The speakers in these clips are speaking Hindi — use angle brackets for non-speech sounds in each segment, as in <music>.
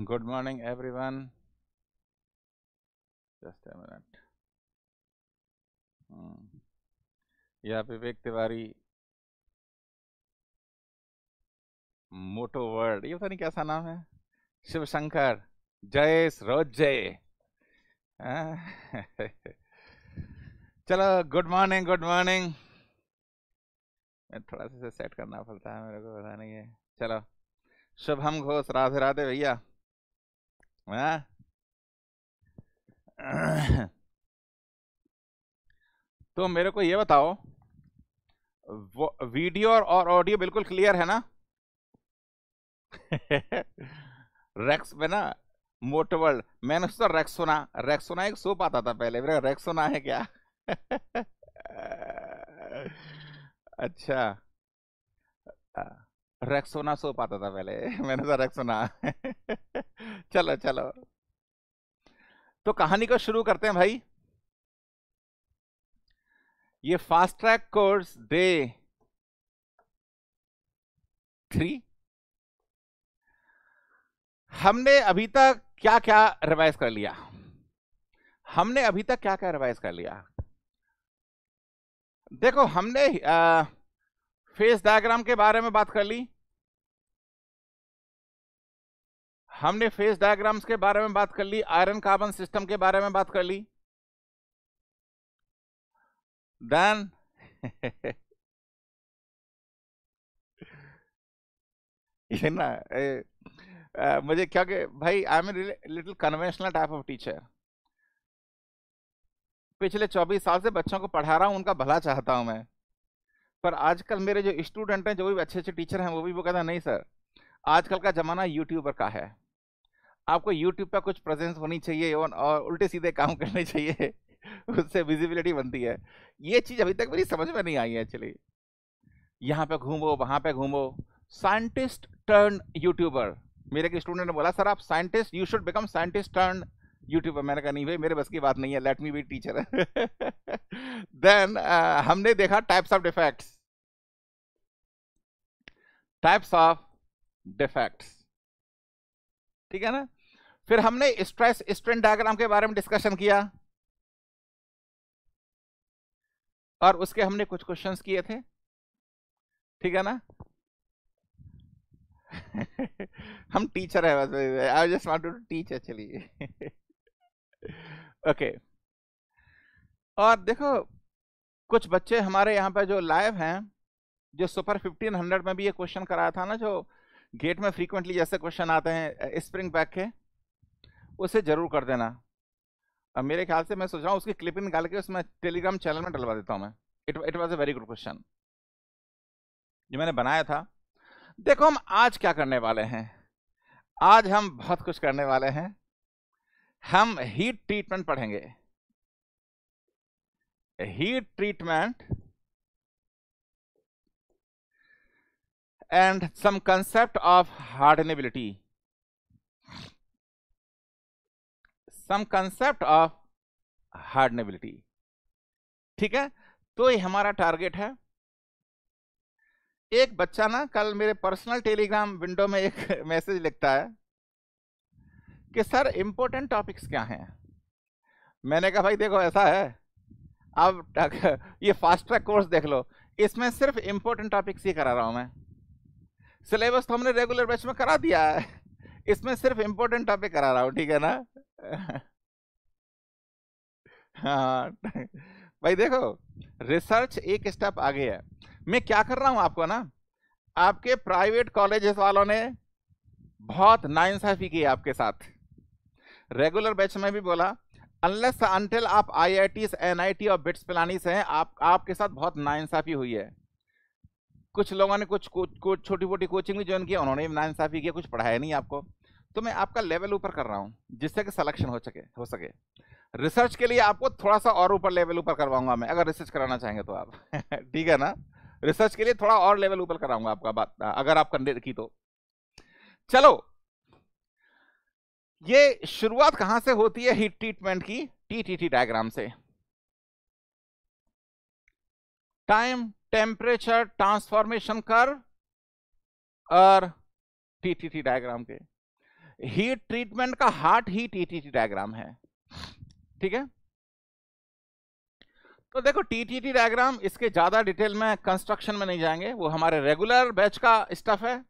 <laughs> Good morning, everyone. Just a minute. Hmm. यह vivek tiwari moto world ye पता नहीं कैसा नाम है शिव शंकर जयेश रोज जय हाँ? <laughs> चलो गुड मॉर्निंग गुड मॉर्निंग थोड़ा सा सेट करना पड़ता है मेरे को पता नहीं है चलो शुभम घोष राधे राधे भैया Né? <coughs> तो मेरे को ये बताओ वीडियो और ऑडियो बिल्कुल क्लियर है ना रेक्स <laughs> में ना मोट वर्ल्ड मैंने सोचा रेक्स सुना एक सोप आता था पहले मेरा सुना है क्या <laughs> अच्छा रेक्सोना सोप आता था पहले <laughs> मैंने कहा रेक्सोना <laughs> चलो चलो तो कहानी को शुरू करते हैं भाई ये fast track course day three हमने अभी तक क्या क्या रिवाइज कर लिया हमने अभी तक क्या क्या रिवाइज कर लिया देखो हमने आ, फेस डायग्राम के बारे में बात कर ली हमने फेस डायग्राम्स के बारे में बात कर ली आयरन कार्बन सिस्टम के बारे में बात कर ली देन <laughs> ये ना ए, आ, मुझे क्या के भाई I am little conventional type of teacher पिछले 24 साल से बच्चों को पढ़ा रहा हूं उनका भला चाहता हूं मैं पर आजकल मेरे जो स्टूडेंट हैं जो भी अच्छे अच्छे टीचर हैं वो भी वो कहते नहीं सर आजकल का ज़माना यूट्यूबर का है आपको यूट्यूब पर कुछ प्रेजेंस होनी चाहिए और उल्टे सीधे काम करने चाहिए <laughs> उससे विजिबिलिटी बनती है ये चीज़ अभी तक मेरी समझ में नहीं आई है एक्चुअली यहाँ पे घूमो वहाँ पे घूमो साइंटिस्ट टर्न यूट्यूबर मेरे के स्टूडेंट ने बोला सर आप scientist you should become scientist turn YouTube पर मैंने कहा नहीं भाई मेरे बस की बात नहीं है let me be teacher then हमने देखा types of defects types of defects ठीक है ना फिर हमने स्ट्रेस स्ट्रेन डायग्राम के बारे में डिस्कशन किया और उसके हमने कुछ क्वेश्चंस किए थे ठीक है ना <laughs> हम टीचर है बस I just want to teach actually okay और देखो कुछ बच्चे हमारे यहाँ पर जो लाइव हैं जो सुपर 1500 में भी ये क्वेश्चन कराया था ना जो गेट में फ्रीक्वेंटली जैसे क्वेश्चन आते हैं स्प्रिंग बैक के उसे ज़रूर कर देना अब मेरे ख्याल से मैं सोच रहा हूँ उसकी क्लिपिंग निकाल के उसमें टेलीग्राम चैनल में डलवा देता हूँ मैं it it was a very good question जो मैंने बनाया था देखो हम आज क्या करने वाले हैं आज हम बहुत कुछ करने वाले हैं हम हीट ट्रीटमेंट पढ़ेंगे heat treatment and some concept of hardenability some concept of hardenability ठीक है तो ये हमारा टारगेट है एक बच्चा ना कल मेरे पर्सनल टेलीग्राम विंडो में एक मैसेज <laughs> लिखता है कि सर इम्पोर्टेंट टॉपिक्स क्या हैं मैंने कहा भाई देखो ऐसा है अब ये फास्ट ट्रैक कोर्स देख लो इसमें सिर्फ इम्पोर्टेंट टॉपिक्स ही करा रहा हूँ मैं सिलेबस तो हमने रेगुलर बैच में करा दिया है इसमें सिर्फ इम्पोर्टेंट टॉपिक करा रहा हूँ ठीक है ना हाँ भाई देखो रिसर्च एक स्टेप आगे है मैं क्या कर रहा हूँ आपको ना आपके प्राइवेट कॉलेजेस वालों ने बहुत नाइंसाफी की आपके साथ रेगुलर बैच में भी बोला अनलेस अनटिल आप आई आई टी और बिट्स पिलानी से हैं आप आपके साथ बहुत नाइंसाफ़ी हुई है कुछ लोगों ने कुछ कुछ छोटी मोटी कोचिंग भी ज्वाइन किया उन्होंने भी नाइंसाफ़ी किया कुछ पढ़ाया नहीं आपको तो मैं आपका लेवल ऊपर कर रहा हूँ जिससे कि सलेक्शन हो सके हो सके रिसर्च के लिए आपको थोड़ा सा और ऊपर लेवल ऊपर करवाऊंगा मैं अगर रिसर्च कराना चाहेंगे तो आप <laughs> ठीक है ना रिसर्च के लिए थोड़ा और लेवल ऊपर कराऊंगा आपका बात अगर आप कंडे की तो चलो ये शुरुआत कहां से होती है हीट ट्रीटमेंट की टीटीटी डायग्राम से टाइम टेम्परेचर ट्रांसफॉर्मेशन कर और टीटीटी डायग्राम के हीट ट्रीटमेंट का हार्ट ही टीटीटी डायग्राम है ठीक है तो देखो टीटीटी डायग्राम इसके ज्यादा डिटेल में कंस्ट्रक्शन में नहीं जाएंगे वो हमारे रेगुलर बैच का स्टफ है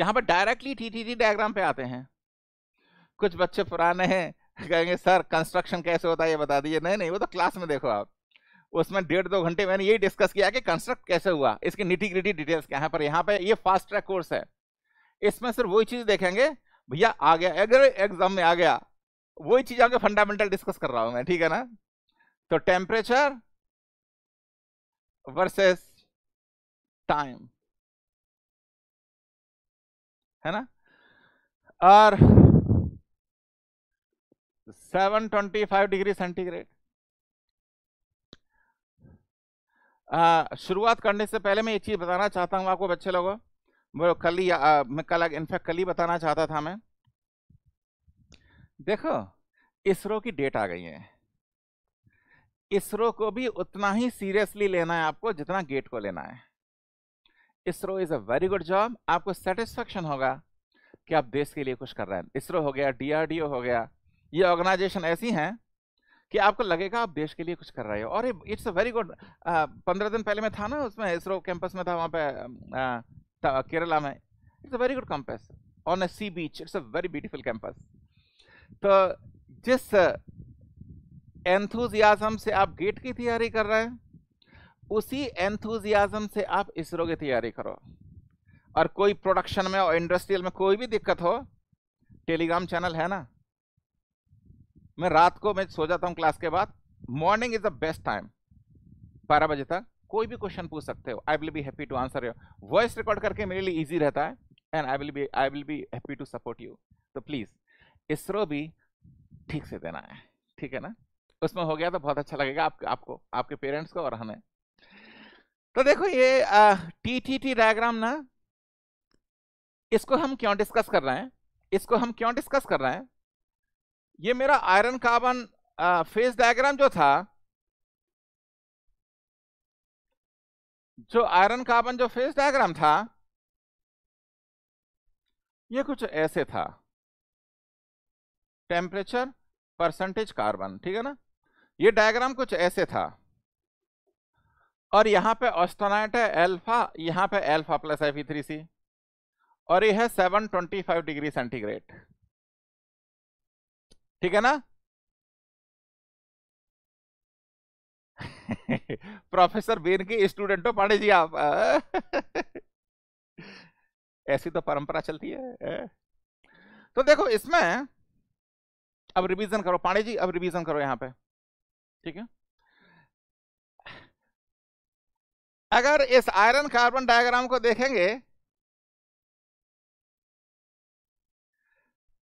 यहां पर डायरेक्टली टीटीटी डायग्राम पे आते हैं कुछ बच्चे पुराने हैं कहेंगे सर कंस्ट्रक्शन कैसे होता है ये बता दीजिए नहीं नहीं वो तो क्लास में देखो आप उसमें डेढ़ दो घंटे मैंने यही डिस्कस किया कि कंस्ट्रक्ट कैसे हुआ इसकी निटी ग्रिटी डिटेल्स क्या है पर यहाँ पे ये फास्ट ट्रैक कोर्स है इसमें सिर्फ वही चीज़ देखेंगे भैया आ गया अगर एग्जाम में आ गया वही चीज़ आपके फंडामेंटल डिस्कस कर रहा हूँ मैं ठीक है ना तो टेम्परेचर वर्सेस टाइम है ना और seven twenty five degree centigrade शुरुआत करने से पहले मैं ये चीज़ बताना चाहता हूँ आपको बच्चे लोगों वो कल ही मैं कल इनफैक्ट कल ही बताना चाहता था मैं देखो इसरो की डेट आ गई है इसरो को भी उतना ही सीरियसली लेना है आपको जितना गेट को लेना है ISRO is a very good job आपको सेटिस्फेक्शन होगा कि आप देश के लिए कुछ कर रहे हैं इसरो हो गया डीआरडीओ हो गया ये ऑर्गेनाइजेशन ऐसी हैं कि आपको लगेगा आप देश के लिए कुछ कर रहे हो और इट्स अ वेरी गुड पंद्रह दिन पहले मैं था ना उसमें इसरो कैंपस में था वहाँ पे केरला में it's a very good campus on a sea beach it's a very beautiful campus तो जिस एंथुजियाजम से आप गेट की तैयारी कर रहे हैं उसी एंथुजियाजम से आप इसरो की तैयारी करो और कोई प्रोडक्शन में और इंडस्ट्रियल में कोई भी दिक्कत हो टेलीग्राम चैनल है ना मैं रात को मैं सो जाता हूँ क्लास के बाद morning is the best time बारह बजे तक कोई भी क्वेश्चन पूछ सकते हो I will be happy to answer your voice record करके मेरे लिए ईजी रहता है and I will be I will be happy to support you तो प्लीज़ इसरो भी ठीक से देना है ठीक है ना उसमें हो गया तो बहुत अच्छा लगेगा आप, आपको आपके पेरेंट्स को और हमें तो देखो ये टी टी टी डायग्राम ना इसको हम क्यों डिस्कस कर रहे हैं इसको हम क्यों डिस्कस कर रहे हैं ये मेरा आयरन कार्बन फेज डायग्राम जो था जो आयरन कार्बन जो फेज डायग्राम था ये कुछ ऐसे था टेम्परेचर परसेंटेज कार्बन ठीक है ना ये डायग्राम कुछ ऐसे था और यहां पे ऑस्टोनाइट है एल्फा यहां पे alpha plus F three C और ये है 725 डिग्री सेंटीग्रेड ठीक है ना प्रोफेसर बेन के स्टूडेंट हो पांडे जी आप ऐसी तो परंपरा चलती है तो देखो इसमें अब रिवीजन करो पांडे जी अब रिवीजन करो यहां पे ठीक है अगर इस आयरन कार्बन डायग्राम को देखेंगे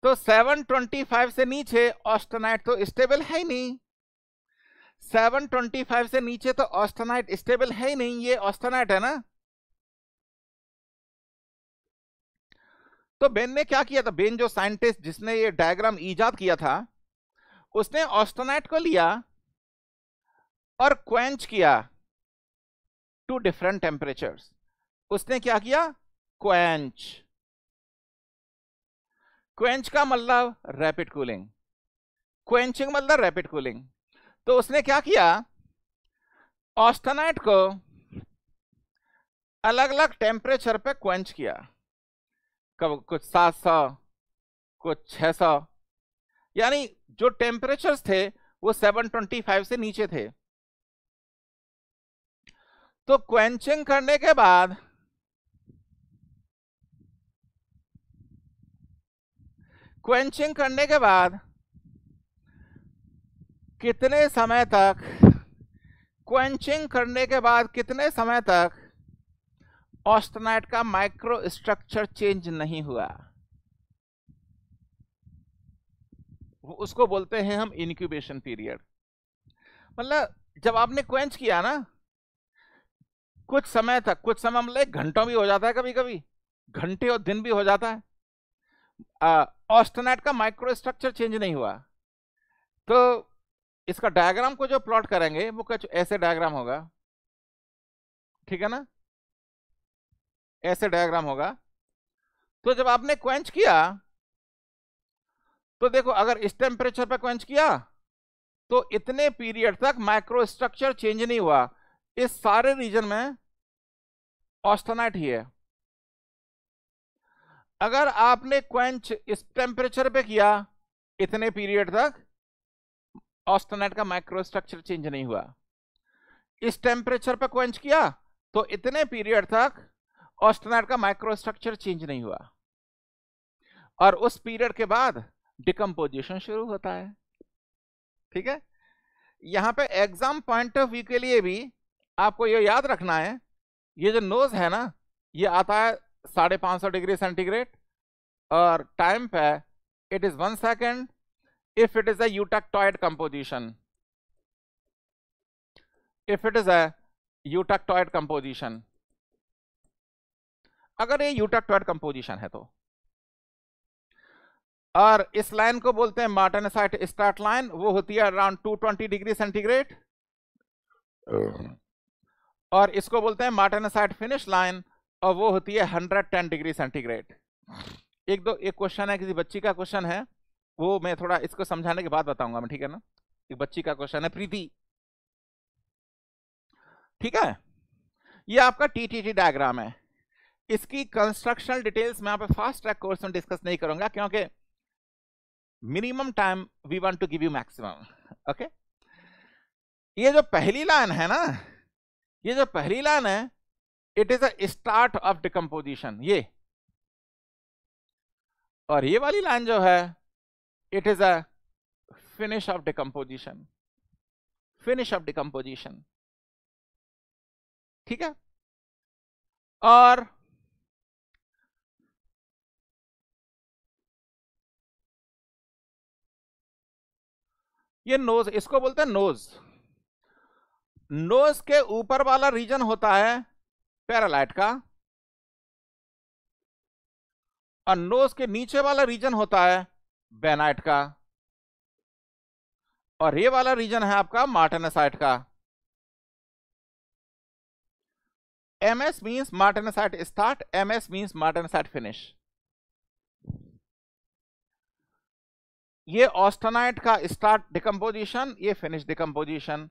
तो 725 से नीचे ऑस्टोनाइट तो स्टेबल है ही नहीं 725 से नीचे तो ऑस्टोनाइट स्टेबल है ही नहीं ये ऑस्टोनाइट है ना तो बेन ने क्या किया था बेन जो साइंटिस्ट जिसने ये डायग्राम ईजाद किया था उसने ऑस्टोनाइट को लिया और क्वेंच किया टू डिफरेंट टेम्परेचर्स उसने क्या किया क्वेंच क्वेंच का मतलब रैपिड कूलिंग क्वेंचिंग मतलब रैपिड कूलिंग तो उसने क्या किया ऑस्टनाइट को अलग अलग टेम्परेचर पे क्वेंच किया कब कुछ सात सौ कुछ छ सौ यानी जो टेम्परेचर्स थे वो 725 से नीचे थे तो क्वेंचिंग करने के बाद क्वेंचिंग करने के बाद कितने समय तक क्वेंचिंग करने के बाद कितने समय तक ऑस्टनाइट का माइक्रो स्ट्रक्चर चेंज नहीं हुआ उसको बोलते हैं हम इनक्यूबेशन पीरियड मतलब जब आपने क्वेंच किया ना कुछ समय तक कुछ समय मतलब घंटों भी हो जाता है कभी कभी घंटे और दिन भी हो जाता है ऑस्टोनाइट का माइक्रोस्ट्रक्चर चेंज नहीं हुआ तो इसका डायग्राम को जो प्लॉट करेंगे वो कुछ ऐसे डायग्राम होगा ठीक है ना ऐसे डायग्राम होगा तो जब आपने क्वेंच किया तो देखो अगर इस टेम्परेचर पर क्वेंच किया तो इतने पीरियड तक माइक्रोस्ट्रक्चर चेंज नहीं हुआ इस सारे रीजन में ऑस्टोनाइट ही है अगर आपने क्वेंच इस टेम्परेचर पे किया इतने पीरियड तक ऑस्टनेट का माइक्रोस्ट्रक्चर चेंज नहीं हुआ इस टेम्परेचर पर क्वेंच किया तो इतने पीरियड तक ऑस्टनेट का माइक्रोस्ट्रक्चर चेंज नहीं हुआ और उस पीरियड के बाद डिकम्पोजिशन शुरू होता है ठीक है यहां पे एग्जाम पॉइंट ऑफ व्यू के लिए भी आपको ये याद रखना है ये जो नोज है ना ये आता है साढ़े पाँच सौ डिग्री सेंटीग्रेड और टाइम पे it is one second if it is a composition if it is is composition अगर ये यूटेक्टॉयड कंपोजिशन है तो और इस लाइन को बोलते हैं मार्टन साइट स्टार्ट लाइन वो होती है अराउंड 220 डिग्री सेंटीग्रेड और इसको बोलते हैं मार्टन साइट फिनिश लाइन और वो होती है हंड्रेड टेन डिग्री सेंटीग्रेड एक दो एक क्वेश्चन है किसी बच्ची का क्वेश्चन है वो मैं थोड़ा इसको समझाने के बाद बताऊंगा मैं ठीक है ना एक बच्ची का क्वेश्चन है प्रीति ठीक है ये आपका टी टी टी डायग्राम है इसकी कंस्ट्रक्शनल डिटेल्स मैं आप पे फास्ट ट्रैक कोर्स में डिस्कस नहीं करूंगा क्योंकि minimum time we want to give you maximum okay ये जो पहली लाइन है ना ये जो पहली लाइन है it is a start of decomposition ये और ये वाली लाइन जो है it is a finish of decomposition finish of decomposition ठीक है और ये नोज इसको बोलते हैं नोज नोज के ऊपर वाला रीजन होता है पैरालाइट का और नोज के नीचे वाला रीजन होता है बेनाइट का और ये वाला रीजन है आपका मार्टेनासाइट का M S means martensite start M S means martensite finish ये ऑस्टोनाइट का स्टार्ट डिकम्पोजिशन ये फिनिश डिकम्पोजिशन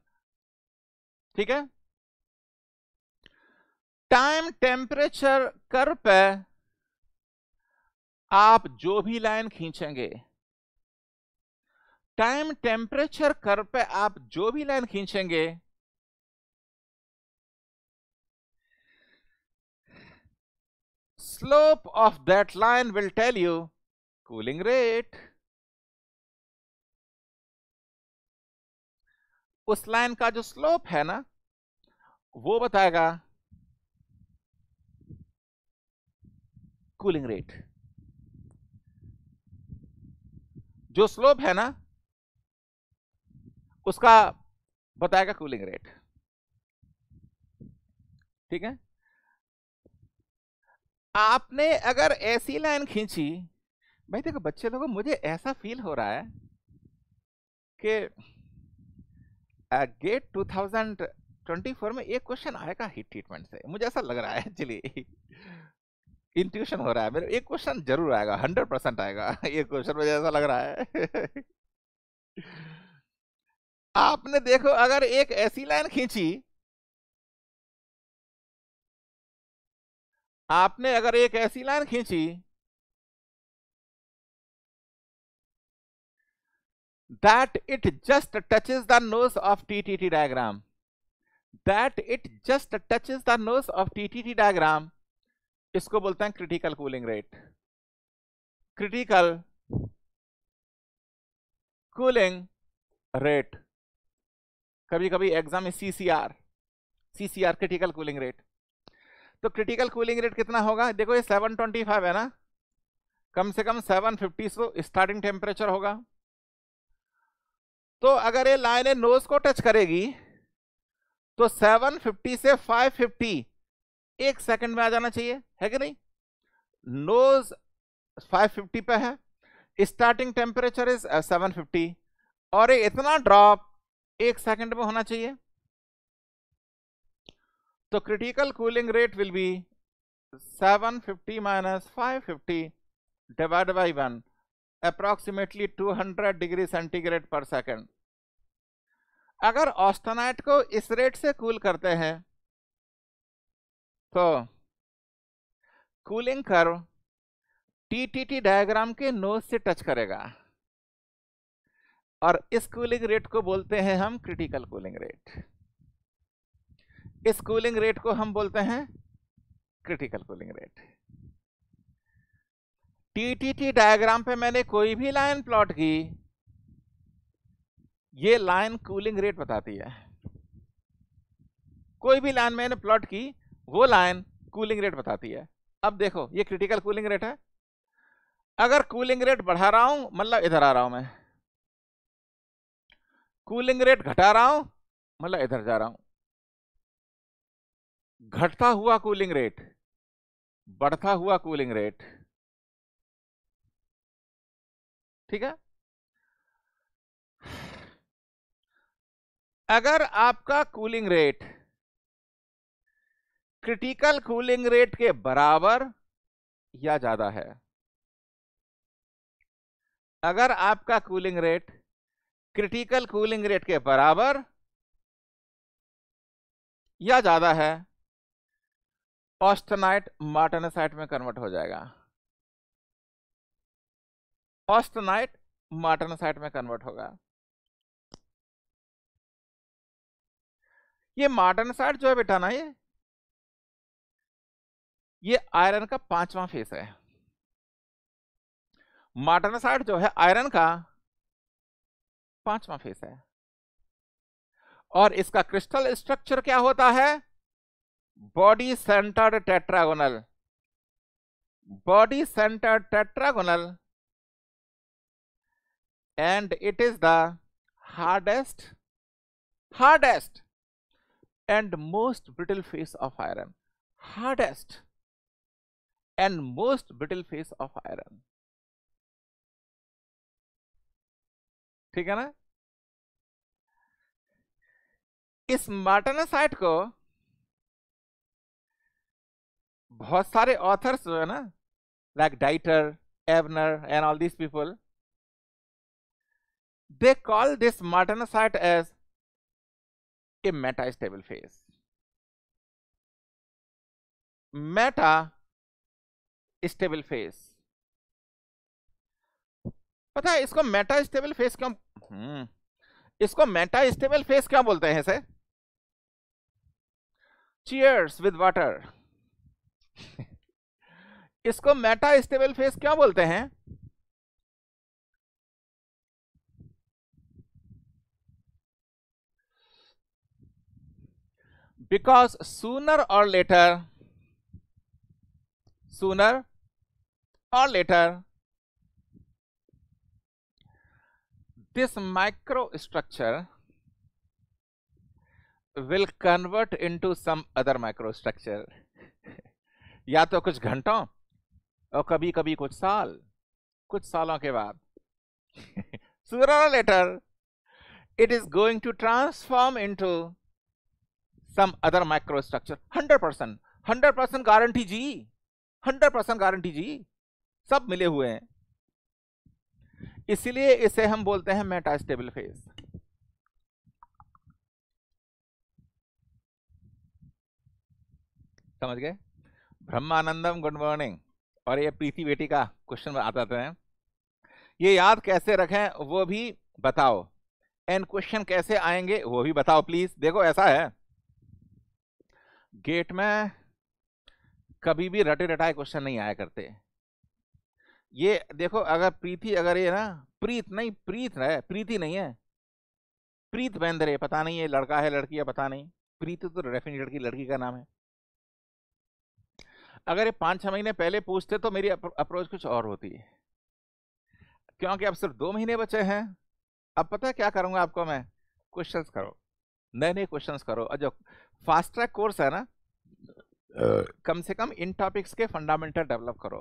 ठीक है टाइम टेम्परेचर कर पे आप जो भी लाइन खींचेंगे टाइम टेम्परेचर कर पे आप जो भी लाइन खींचेंगे slope of that line will tell you cooling rate उस लाइन का जो स्लोप है ना वो बताएगा कूलिंग रेट जो स्लोप है ना उसका बताएगा कूलिंग रेट ठीक है आपने अगर ऐसी लाइन खींची भाई देखो बच्चे लोगों मुझे ऐसा फील हो रहा है कि गेट 2024 में एक क्वेश्चन आएगा हीट ट्रीटमेंट से मुझे ऐसा लग रहा है एक्चुअली इंट्यूशन हो रहा है मेरे एक क्वेश्चन जरूर आएगा हंड्रेड परसेंट आएगा <laughs> ये क्वेश्चन मुझे ऐसा लग रहा है <laughs> आपने देखो अगर एक ऐसी लाइन खींची आपने अगर एक ऐसी लाइन खींची that it just touches the nose of T T T diagram that it just touches the nose of T T T diagram इसको बोलते हैं critical cooling rate critical cooling rate कभी कभी एग्जाम में CCR CCR critical cooling rate तो क्रिटिकल कूलिंग रेट कितना होगा देखो ये 725 है ना कम से कम 750 सो स्टार्टिंग टेम्परेचर होगा तो अगर ये लाइन नोज को टच करेगी तो 750 से 550 एक सेकंड में आ जाना चाहिए है कि नहीं नोज 550 पे है स्टार्टिंग टेम्परेचर इज 750 और ये इतना ड्रॉप एक सेकंड में होना चाहिए तो critical cooling rate will be 750 fifty minus 550 divide by one approximately 200 degree centigrade per second अगर ऑस्टोनाइट को इस रेट से कूल करते हैं तो कूलिंग कर्व टीटीटी डायग्राम के नोज से टच करेगा और इस कूलिंग रेट को बोलते हैं हम क्रिटिकल कूलिंग रेट इस कूलिंग रेट को हम बोलते हैं critical cooling rate TTT diagram पे मैंने कोई भी लाइन प्लॉट की ये लाइन कूलिंग रेट बताती है कोई भी लाइन मैंने प्लॉट की वो लाइन कूलिंग रेट बताती है अब देखो ये क्रिटिकल कूलिंग रेट है अगर कूलिंग रेट बढ़ा रहा हूं मतलब इधर आ रहा हूं मैं कूलिंग रेट घटा रहा हूं मतलब इधर जा रहा हूं घटता हुआ कूलिंग रेट बढ़ता हुआ कूलिंग रेट ठीक है अगर आपका cooling rate critical cooling rate के बराबर या ज्यादा है अगर आपका cooling rate critical cooling rate के बराबर या ज्यादा है ऑस्टनाइट मार्टेनासाइट में कन्वर्ट हो जाएगा ऑस्टनाइट मार्टेनासाइट में कन्वर्ट होगा ये मार्टेनासाइट जो है बेटा ना ये ये आयरन का पांचवा फेस है माटनसाइड जो है आयरन का पांचवा फेस है और इसका क्रिस्टल स्ट्रक्चर क्या होता है body centred tetragonal body centred tetragonal and it is the hardest hardest and most brittle phase of iron hardest and most brittle phase of iron ठीक है ना इस मार्टेनासाइट को बहुत सारे ऑथर्स जो है ना like Dieter Avner and all these people they call this martensite as a metastable phase. Meta stable phase पता है इसको मेटा स्टेबल फेस क्यों हम्म। इसको मेटा स्टेबल फेस क्या बोलते हैं सर चीयर्स विद वाटर इसको मेटा स्टेबल फेस क्यों बोलते हैं because sooner or later sooner or later this microstructure will convert into some other microstructure <laughs> या तो कुछ घंटों और कभी कभी कुछ साल कुछ सालों के बाद or later it is going to transform into some other microstructure hundred percent hundred percent guarantee जी हंड्रेड परसेंट गारंटी जी सब मिले हुए हैं इसलिए इसे हम बोलते हैं मेटास्टेबल फेस समझ गए ब्रह्मानंदम गुड मॉर्निंग और ये प्रीति बेटी का क्वेश्चन आता था ये याद कैसे रखें वो भी बताओ एंड क्वेश्चन कैसे आएंगे वो भी बताओ प्लीज देखो ऐसा है गेट में कभी भी रटे रटाए क्वेश्चन नहीं आया करते ये देखो अगर प्रीति अगर ये ना प्रीत नहीं प्रीत है प्रीति नहीं है प्रीत बेंद्रे पता नहीं है लड़का है लड़की है पता नहीं प्रीत तो डेफिनेट लड़की लड़की का नाम है अगर ये पाँच छः महीने पहले पूछते तो मेरी अप्रोच कुछ और होती है क्योंकि अब सिर्फ दो महीने बचे हैं अब पता है क्या करूँगा आपको मैं क्वेश्चंस करो नए नए क्वेश्चंस करो और जो फास्ट ट्रैक कोर्स है ना कम से कम इन टॉपिक्स के फंडामेंटल डेवलप करो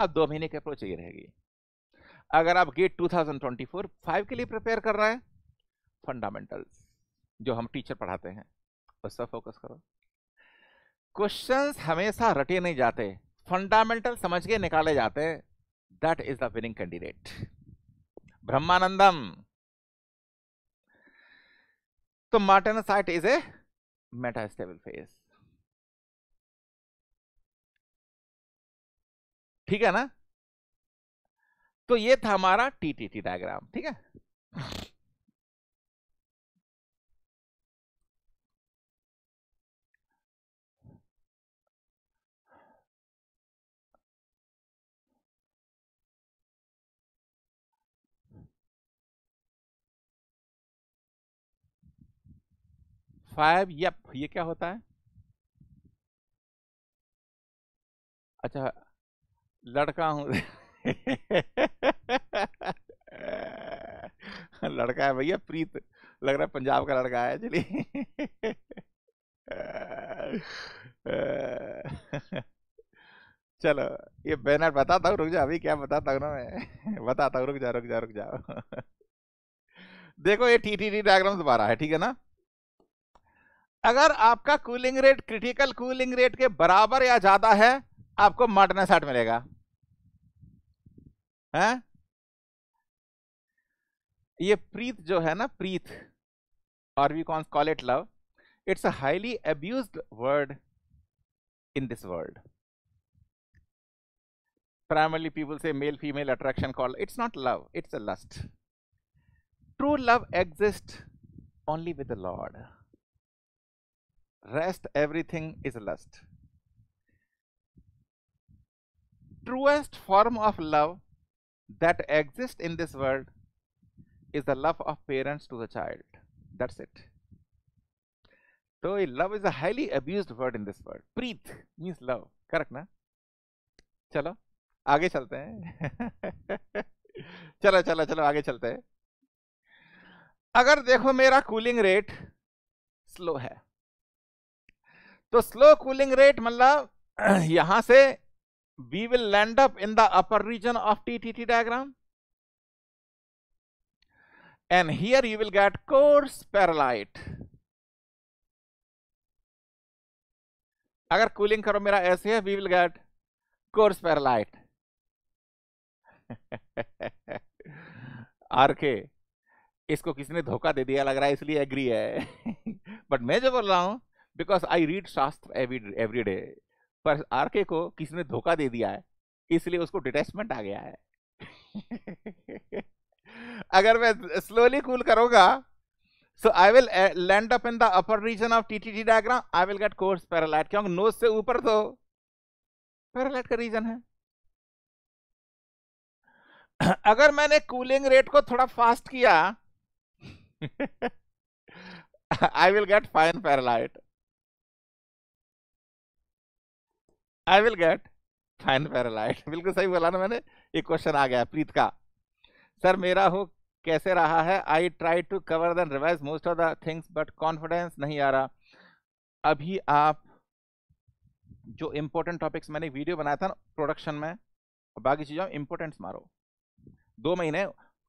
अब दो महीने की अप्रोच ये रहेगी अगर आप गेट 2024 फाइव के लिए प्रिपेयर कर रहे हैं फंडामेंटल्स जो हम टीचर पढ़ाते हैं उस पर फोकस करो क्वेश्चंस हमेशा रटे नहीं जाते फंडामेंटल समझ के निकाले जाते हैं that is the winning candidate Brahmanandam तो martensite is a metastable phase ठीक है ना तो ये था हमारा टीटीटी डायग्राम ठीक है फाइव यप ये क्या होता है अच्छा लड़का हूँ लड़का है भैया प्रीत लग रहा है पंजाब का लड़का है चलिए चलो ये बैनर बताता हूँ रुक जा अभी क्या बताता हूँ ना मैं बताता हूँ रुक जा रुक जा रुक जाओ देखो ये टी टी टी डायग्राम दोबारा है ठीक है ना अगर आपका cooling rate critical cooling rate के बराबर या ज्यादा है आपको मटन शर्ट मिलेगा हैं ये प्रीत जो है ना प्रीत और we cons call it love it's a highly abuse word in this world primarily people से male female attraction call it's not love it's a lust true love exist only with lord rest everything is lust truest form of love that exists in this world is the love of parents to the child. That's it. So love is a highly abused word in this world. Preet means love. Correct na? चलो आगे चलते हैं चलो चलो चलो आगे चलते हैं अगर देखो मेरा कूलिंग रेट स्लो है तो स्लो कूलिंग रेट मतलब यहां से we will end up in the upper region of TTT diagram. And here you will get coarse perlite. अगर कूलिंग करो मेरा ऐसे है we will get coarse pearlite R के इसको किसी ने धोखा दे दिया लग रहा है इसलिए एग्री है बट <laughs> मैं जो बोल रहा हूं because I read shastra every day पर आरके को किसी ने धोखा दे दिया है इसलिए उसको डिटेचमेंट आ गया है <laughs> अगर मैं स्लोली कूल करूंगा so I will land up in the upper region of T diagram I will get coarse pearlite क्योंकि नोज से ऊपर तो पैरालाइट का रीजन है <clears throat> अगर मैंने कूलिंग रेट को थोड़ा फास्ट किया I will get fine pearlite I will get fine pearlite बिल्कुल सही बोला ना मैंने एक क्वेश्चन आ गया प्रीत का सर मेरा हो कैसे रहा है I try to cover then revise most of the things but confidence नहीं आ रहा अभी आप जो इम्पोर्टेंट टॉपिक्स मैंने वीडियो बनाया था ना प्रोडक्शन में बाकी चीज़ों में इम्पोर्टेंट्स मारो दो महीने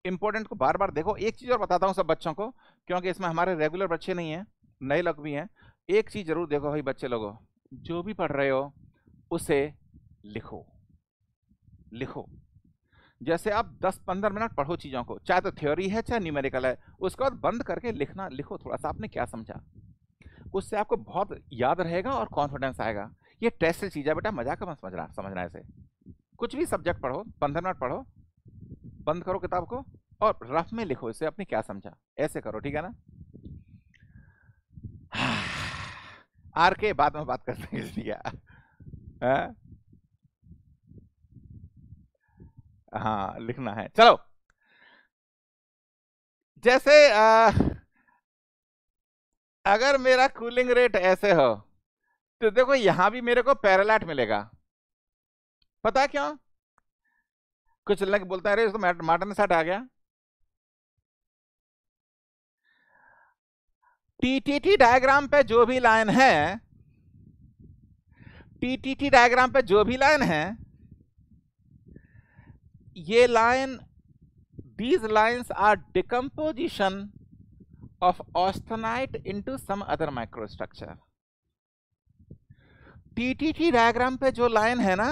इम्पोर्टेंट को बार बार देखो एक चीज़ और बताता हूँ सब बच्चों को क्योंकि इसमें हमारे रेगुलर बच्चे नहीं हैं नए लोग भी हैं एक चीज़ ज़रूर देखो भाई बच्चे लोगों जो भी पढ़ रहे हो उसे लिखो लिखो जैसे आप 10-15 मिनट पढ़ो चीज़ों को चाहे तो थ्योरी है चाहे न्यूमेरिकल है उसके बाद बंद करके लिखना लिखो थोड़ा सा आपने क्या समझा उससे आपको बहुत याद रहेगा और कॉन्फिडेंस आएगा ये टेस्ट चीज़ है बेटा मजाक मत समझना समझना इसे कुछ भी सब्जेक्ट पढ़ो पंद्रह मिनट पढ़ो बंद करो किताब को और रफ में लिखो इसे आपने क्या समझा ऐसे करो ठीक है ना <sighs> आर के बाद में बात करते हैं इसलिए है? हाँ लिखना है चलो जैसे आ, अगर मेरा कूलिंग रेट ऐसे हो तो देखो यहां भी मेरे को पैरालाइट मिलेगा पता क्यों कुछ लग बोलता है अरे तो मार्टन सेट आ गया टी टी टी डायग्राम पे जो भी लाइन है पीटीटी डायग्राम पे जो भी लाइन है ये line these lines are decomposition of austenite into some other microstructure PTT diagram पे जो लाइन है ना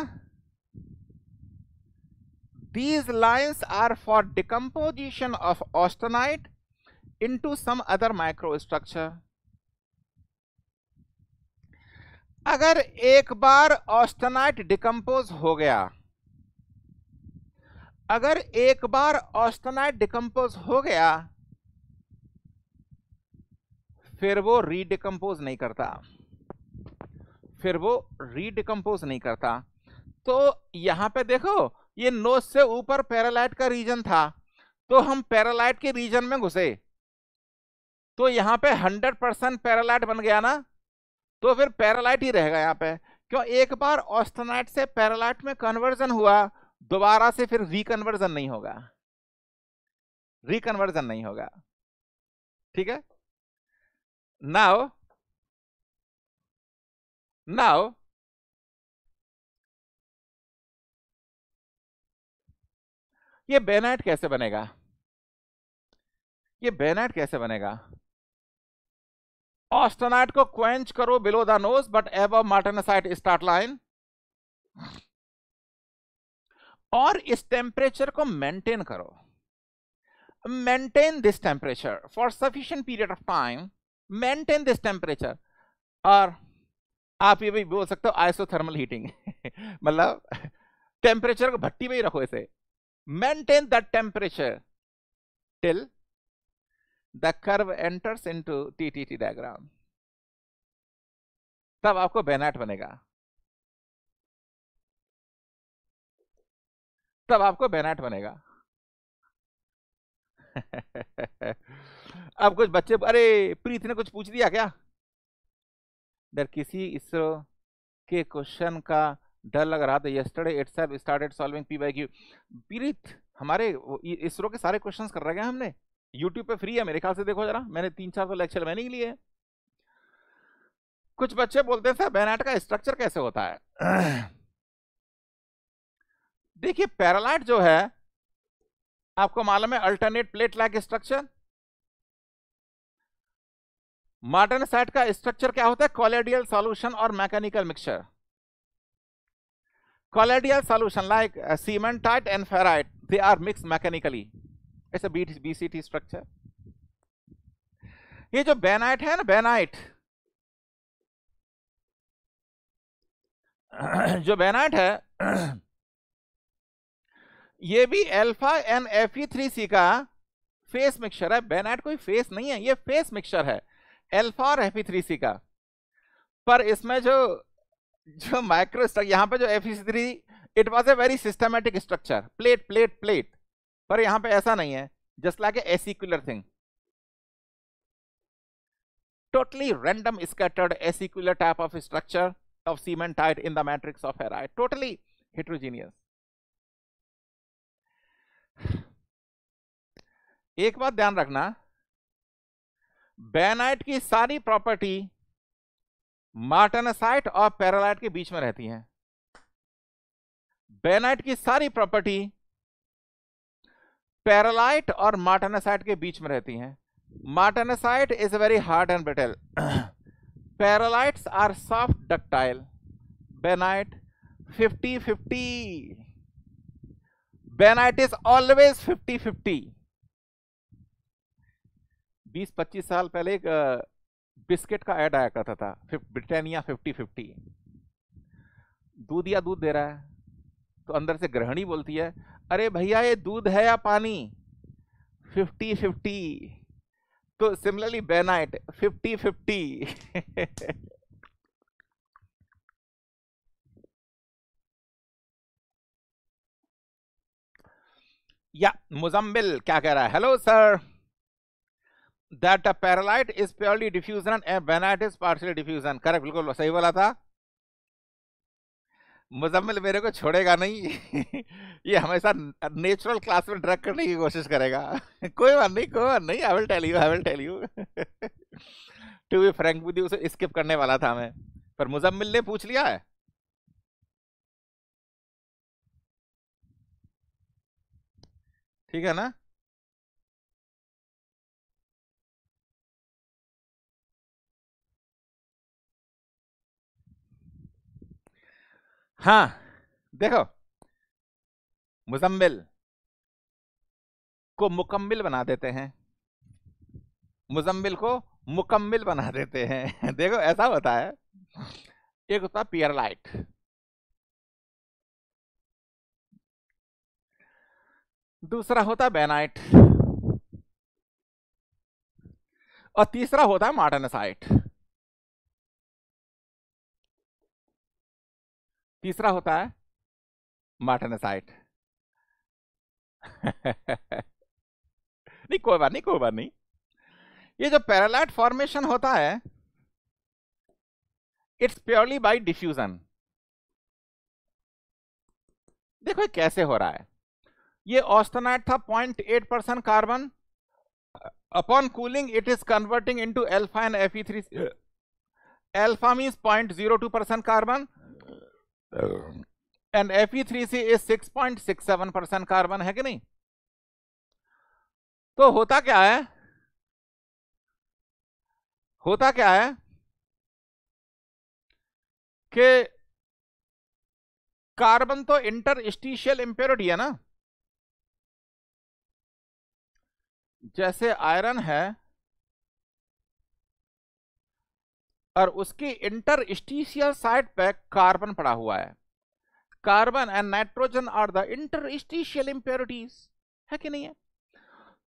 these lines are for decomposition of austenite into some other microstructure अगर एक बार ऑस्टनाइट डिकम्पोज हो गया अगर एक बार ऑस्टनाइट डिकम्पोज हो गया फिर वो रीडिकम्पोज नहीं करता फिर वो रीडिकम्पोज नहीं करता तो यहां पे देखो ये नोज से ऊपर पैरालाइट का रीजन था तो हम पैरालाइट के रीजन में घुसे तो यहां पे 100 परसेंट पैरालाइट बन गया ना तो फिर पैरालाइट ही रहेगा यहाँ पे क्यों एक बार ऑस्टनाइट से पैरालाइट में कन्वर्जन हुआ दोबारा से फिर रिकन्वर्जन नहीं होगा रिकन्वर्जन नहीं होगा ठीक है नाउ नाउ ये बेनाइट कैसे बनेगा ये बेनाइट कैसे बनेगा ऑस्टोनाइट को क्वेंच करो बिलो द नोज बट एब मार्टेनासाइट स्टार्ट लाइन और इस टेम्परेचर को मेंटेन करो maintain this temperature for sufficient period of time maintain this temperature और आप ये भी बोल सकते हो आइसोथर्मल हीटिंग <laughs> मतलब टेम्परेचर को भट्टी में ही रखो इसे maintain that temperature till the curve enters into TTT diagram, तब आपको बैनाट बनेगा तब आपको बैनाट बनेगा <laughs> अब कुछ बच्चे अरे प्रीत ने कुछ पूछ दिया क्या डर किसी इसरो के क्वेश्चन का डर लग रहा था yesterday it's started solving P by Q Preet हमारे इसरो के सारे क्वेश्चंस कर रहे हैं हमने यूट्यूब पे फ्री है मेरे ख्याल से देखो जरा मैंने तीन चार सौ लेक्चर मैंने ही लिए कुछ बच्चे बोलते हैं सर बैनाट का स्ट्रक्चर कैसे होता है <clears throat> देखिए पैरालाइट जो है आपको मालूम है alternate plate like structure martensite का स्ट्रक्चर क्या होता है कॉलेडियल सॉल्यूशन और mechanical mixture colloidal solution like cementite and ferrite they are mix mechanically it's a BCT structure ये जो बेनाइट है ना बेनाइट <clears throat> जो बेनाइट है <clears throat> ये भी alpha and F E three C का फेस मिक्सचर है बेनाइट कोई फेस नहीं है ये फेस मिक्सचर है एल्फा और एफ ई थ्री सी का पर इसमें जो जो माइक्रो स्ट्रक्चर यहां पे जो F E three it was a very systematic structure plate plate plate पर यहां पे ऐसा नहीं है just like a acicular thing totally random scattered acicular type of structure of cementite in the matrix of uh totally heterogeneous एक बात ध्यान रखना बेनाइट की सारी प्रॉपर्टी मार्टनसाइट और पैरालाइट के बीच में रहती है बेनाइट की सारी प्रॉपर्टी पैरालाइट और मार्टनासाइट के बीच में रहती हैं martensite is very hard and brittle pearlites are soft ductile bainite 50 50 bainite is always 50 50 बीस पच्चीस साल पहले एक बिस्किट का ऐड आया करता था ब्रिटेनिया फिफ्टी फिफ्टी दूध या दूध दे रहा है तो अंदर से ग्रहणी बोलती है अरे भैया ये दूध है या पानी फिफ्टी फिफ्टी तो सिमिलरली बेनाइट फिफ्टी फिफ्टी <laughs> या मुजम्बिल क्या कह रहा है hello sir that pearlite is purely diffusion and bainite is partial diffusion correct बिल्कुल सही बोला था मुजम्मिल मेरे को छोड़ेगा नहीं <laughs> ये हमेशा नेचुरल क्लास में ड्रग करने की कोशिश करेगा <laughs> कोई बात नहीं कोई बात नहीं I will tell you I will tell you to be frank with you उसे स्किप करने वाला था मैं पर मुजम्मिल ने पूछ लिया है ठीक है ना हाँ देखो मुजम्मिल को मुकम्मिल बना देते हैं मुजम्मिल को मुकम्मिल बना <laughs> देते हैं देखो ऐसा होता है एक होता पियर लाइट दूसरा होता बेनाइट और तीसरा होता है साइट तीसरा होता है मार्टनसाइट नहीं कोई बात नहीं कोई बात नहीं ये जो पैरालाइट फॉर्मेशन होता है इट्स प्योरली बाय डिफ्यूजन देखो कैसे हो रहा है ये ऑस्टोनाइट था 0.8 percent carbon upon cooling it is converting into alpha and F three alpha means point zero two percent carbon and F E three C is six point six seven percent carbon है कि नहीं तो होता क्या है होता क्या है कि कार्बन तो इंटरस्टिशियल इंप्योरिटी है ना जैसे आयरन है और उसकी इंटरस्टीशियल साइड पर कार्बन पड़ा हुआ है carbon and nitrogen are the interstitial impurities है कि नहीं है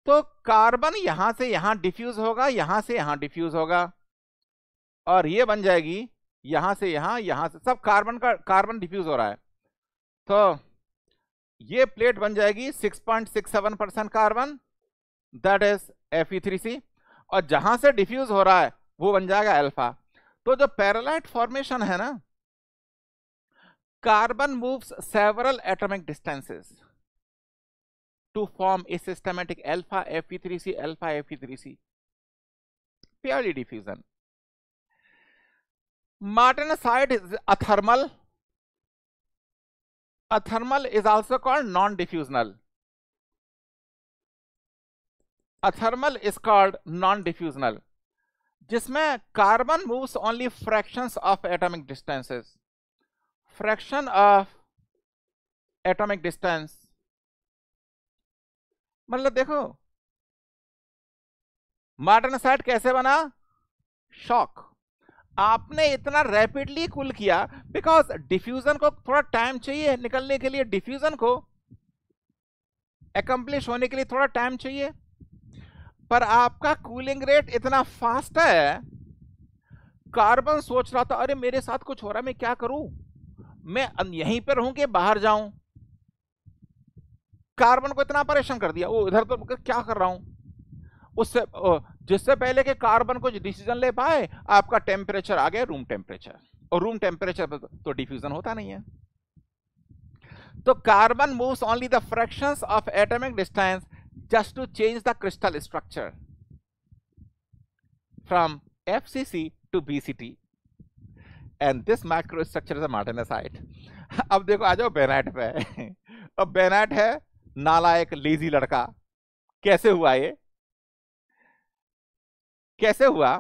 तो कार्बन यहां से यहां डिफ्यूज होगा यहां से यहां डिफ्यूज होगा और ये बन जाएगी यहां से यहां यहां से सब कार्बन का कार्बन डिफ्यूज हो रहा है तो ये प्लेट बन जाएगी 6.67 percent carbon that is F और जहां से डिफ्यूज हो रहा है वो बन जाएगा अल्फा तो जो पैरालाइट फॉर्मेशन है ना carbon moves several atomic distances to form a systematic alpha F three C alpha F three C purely diffusion martensite is athermal athermal is also called non diffusional athermal is called non diffusional जिसमें carbon moves only fractions of atomic distances fraction of atomic distance मतलब देखो मॉडर्न साइट कैसे बना शॉक आपने इतना रैपिडली कुल किया बिकॉज डिफ्यूजन को थोड़ा टाइम चाहिए निकलने के लिए डिफ्यूजन को एकम्प्लिश होने के लिए थोड़ा टाइम चाहिए पर आपका कूलिंग रेट इतना फास्ट है कार्बन सोच रहा था अरे मेरे साथ कुछ हो रहा है मैं क्या करूं मैं यहीं पर रहूं कि बाहर जाऊं कार्बन को इतना परेशान कर दिया वो इधर तो क्या कर रहा हूं उससे जिससे पहले कि कार्बन कुछ डिसीजन ले पाए आपका टेम्परेचर आ गया रूम टेम्परेचर और रूम टेम्परेचर पर तो डिफ्यूजन तो होता नहीं है तो carbon moves only the fractions of atomic distance just to change the crystal structure from FCC to BCT and this microstructure is a martensite. <laughs> अब देखो आ जाओ बेनाइट पे <laughs> अब बेनाइट है नाला एक लेजी लड़का कैसे हुआ ये कैसे हुआ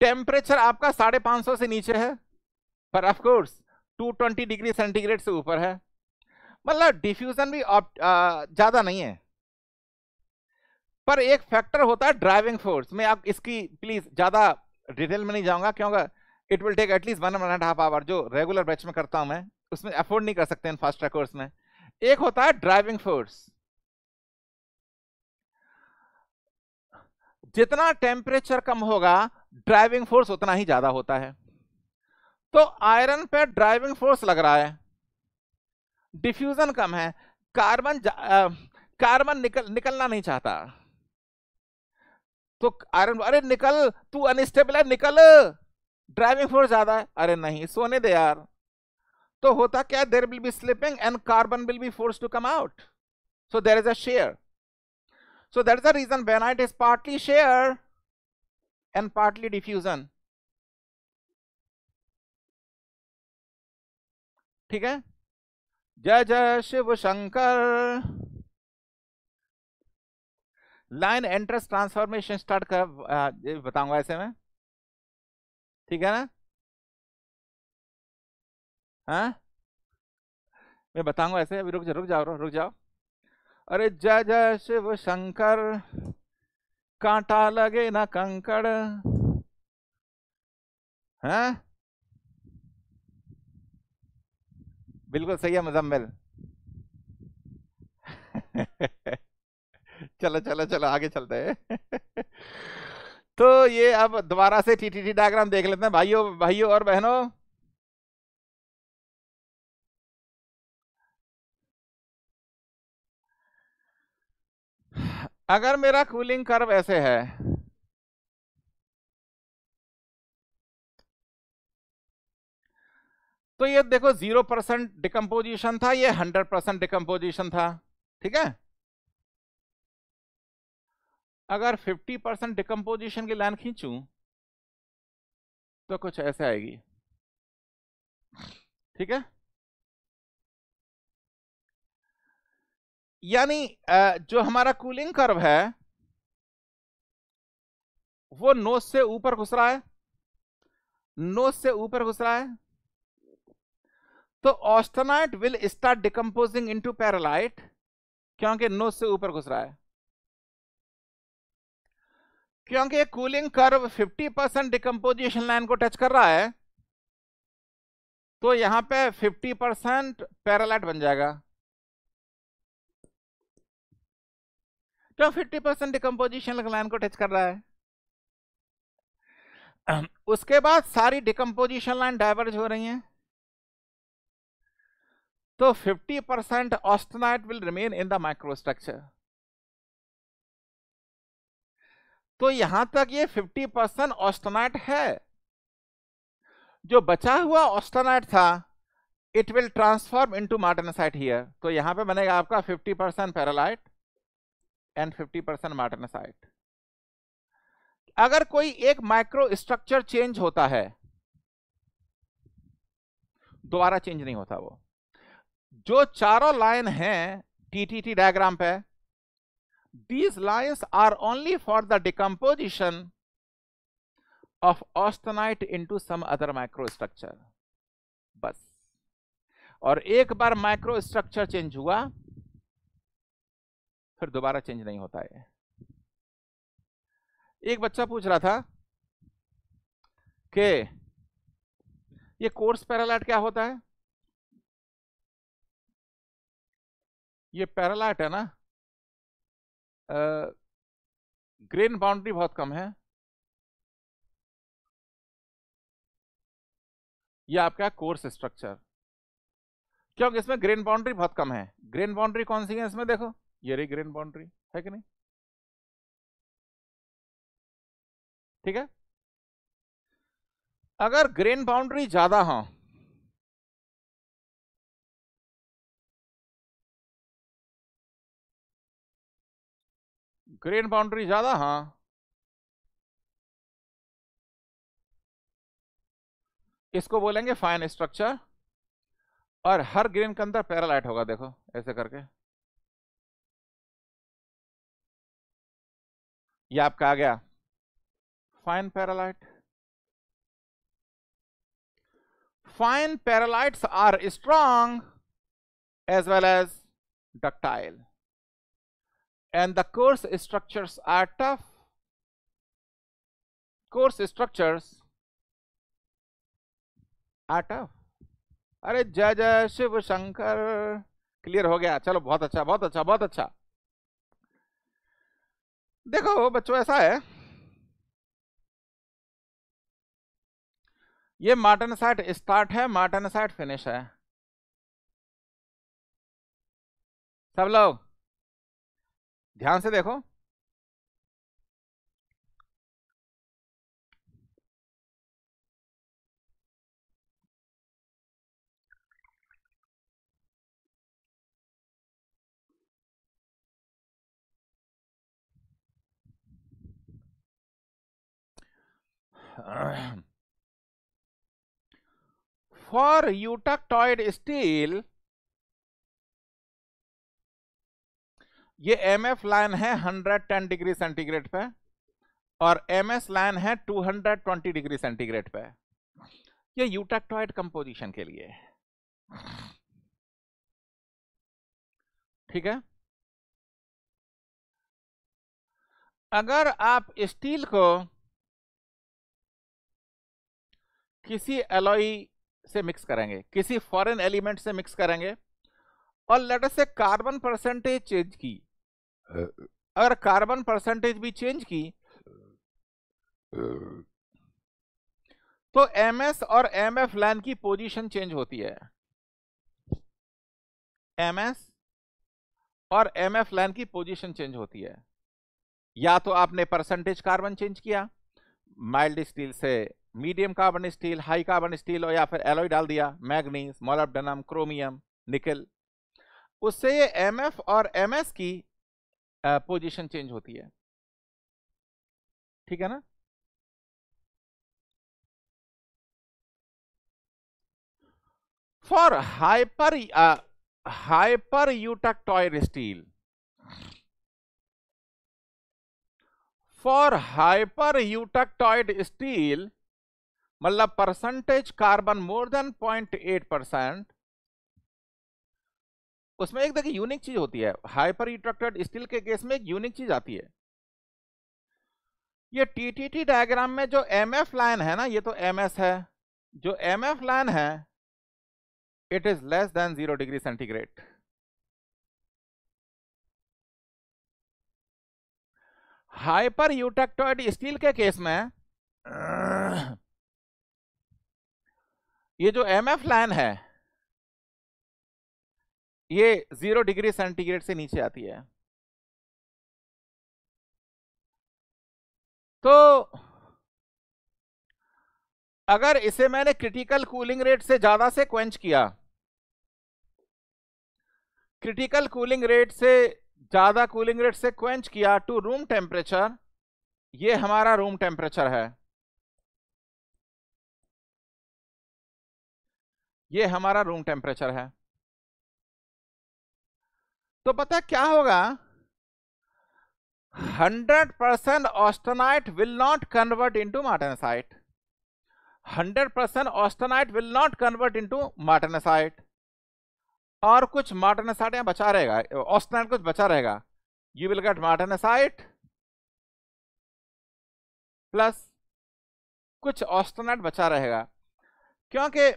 टेम्परेचर आपका साढ़े पांच सौ से नीचे है पर ऑफ कोर्स 220 डिग्री सेंटीग्रेड से ऊपर है मतलब डिफ्यूजन भी ज़्यादा नहीं है पर एक फैक्टर होता है ड्राइविंग फोर्स मैं आप इसकी प्लीज ज्यादा डिटेल में नहीं जाऊंगा क्योंकि it will take at least one and half hour जो रेगुलर बैच में करता हूं मैं उसमें अफोर्ड नहीं कर सकते इन फास्ट ट्रैक कोर्स में एक होता है ड्राइविंग फोर्स जितना टेम्परेचर कम होगा ड्राइविंग फोर्स उतना ही ज्यादा होता है तो आयरन पर ड्राइविंग फोर्स लग रहा है डिफ्यूजन कम है कार्बन कार्बन निकल निकलना नहीं चाहता तो आयरन अरे निकल तू अनस्टेबल है निकल ड्राइविंग फोर्स ज्यादा है अरे नहीं सोने दे यार तो होता क्या there will be slipping and carbon will be force to come out so there is a shear so there is a reason bainite is partly shear and partly diffusion ठीक है जय जय Shiv Shankar line entrance transformation start कर बताऊंगा ऐसे में ठीक है ना हा? मैं बताऊंगा ऐसे अभी रुक जाओ रुक जाओ रुक जाओ अरे जय जय शिव शंकर कांटा लगे ना कंकड़ हैं हाँ? बिल्कुल सही है मुजम्मिल <laughs> चलो चलो चलो आगे चलते हैं तो ये अब दोबारा से टी टी डायग्राम देख लेते हैं भाइयों भाइयों और बहनों अगर मेरा कूलिंग कर्व ऐसे है तो ये देखो जीरो परसेंट डिकम्पोजिशन था ये हंड्रेड परसेंट डिकम्पोजिशन था ठीक है अगर 50 परसेंट डिकम्पोजिशन की लाइन खींचूं तो कुछ ऐसे आएगी ठीक है यानी जो हमारा कूलिंग कर्व है वो नोज से ऊपर घुस रहा है नोज से ऊपर घुस रहा है तो austenite will start decomposing into pearlite क्योंकि नोज से ऊपर घुस रहा है क्योंकि cooling curve 50 percent decomposition line को टच कर रहा है तो यहां पे 50 परसेंट पैरालाइट बन जाएगा क्यों 50 परसेंट डिकम्पोजिशन लाइन को टच कर रहा है उसके बाद सारी डिकम्पोजिशन लाइन डाइवर्ज हो रही हैं तो 50 परसेंट austenite will remain in the microstructure तो यहां तक ये 50 परसेंट ऑस्टोनाइट है जो बचा हुआ ऑस्टोनाइट था it will transform into martensite here तो यहां पे बनेगा आपका 50 percent pearlite and 50 percent martensite अगर कोई एक माइक्रो स्ट्रक्चर चेंज होता है दोबारा चेंज नहीं होता वो जो चारों लाइन है टीटीटी डायग्राम पे these lies are only for the decomposition of austenite into some other microstructure बस और एक बार माइक्रोस्ट्रक्चर चेंज हुआ फिर दोबारा चेंज नहीं होता है एक बच्चा पूछ रहा था कि ये कोर्स पैरालाइट क्या होता है ये पैरालाइट है ना ग्रेन बाउंड्री बहुत कम है यह आपका कोर्स स्ट्रक्चर क्योंकि इसमें ग्रेन बाउंड्री बहुत कम है ग्रेन बाउंड्री कौन सी है इसमें देखो ये रही ग्रेन बाउंड्री है कि नहीं ठीक है अगर ग्रेन बाउंड्री ज्यादा हो ग्रेन बाउंड्री ज़्यादा हाँ इसको बोलेंगे फाइन स्ट्रक्चर और हर ग्रेन के अंदर पैरालाइट होगा देखो ऐसे करके ये आपका आ गया fine pearlite fine pearlites are strong as well as ductile and the course structures are tough course structures are tough अरे जय जय शिव शंकर क्लियर हो गया चलो बहुत अच्छा बहुत अच्छा बहुत अच्छा देखो बच्चों ऐसा है ये मार्टन साइट स्टार्ट है मार्टन साइट फिनिश है सब लोग ध्यान से देखो for eutectoid steel ये एम एफ लाइन है 110 डिग्री सेंटीग्रेड पे और एम एस लाइन है 220 डिग्री सेंटीग्रेड पे ये यूटेक्टॉइड कंपोजिशन के लिए ठीक है अगर आप स्टील को किसी एलोई से मिक्स करेंगे किसी फॉरेन एलिमेंट से मिक्स करेंगे और लेटर से कार्बन परसेंटेज चेंज की अगर कार्बन परसेंटेज भी चेंज की तो एम एस और एम एफ लाइन की पोजीशन चेंज होती है एम और एम एफ लाइन की पोजीशन चेंज होती है या तो आपने परसेंटेज कार्बन चेंज किया माइल्ड स्टील से medium carbon steel high carbon steel और या फिर एलोई डाल दिया मैग्नीज मोलबडनम क्रोमियम निकल उससे ये एम एफ और एम की पोजीशन चेंज होती है ठीक है ना for hyper hyper eutectoid steel for hyper eutectoid steel मतलब percentage carbon more than 0.8 percent उसमें एक देखिए यूनिक चीज होती है हाइपर इट्रक्टेड स्टील के केस में एक यूनिक चीज आती है ये टीटीटी डायग्राम में जो एमएफ लाइन है ना ये तो एमएस है जो एमएफ लाइन है it is less than zero degree centigrade hyper eutectoid steel के केस में ये जो एमएफ लाइन है ये जीरो डिग्री सेंटीग्रेड से नीचे आती है तो अगर इसे मैंने क्रिटिकल कूलिंग रेट से ज्यादा से क्वेंच किया क्रिटिकल कूलिंग रेट से ज्यादा कूलिंग रेट से क्वेंच किया टू रूम टेम्परेचर ये हमारा रूम टेम्परेचर है ये हमारा रूम टेम्परेचर है तो पता क्या होगा hundred percent austenite will not convert into martensite hundred percent austenite will not convert into martensite और कुछ मार्टेनसाइट यहां बचा रहेगा ऑस्टोनाइट कुछ बचा रहेगा you will get martensite plus कुछ ऑस्टोनाइट बचा रहेगा क्योंकि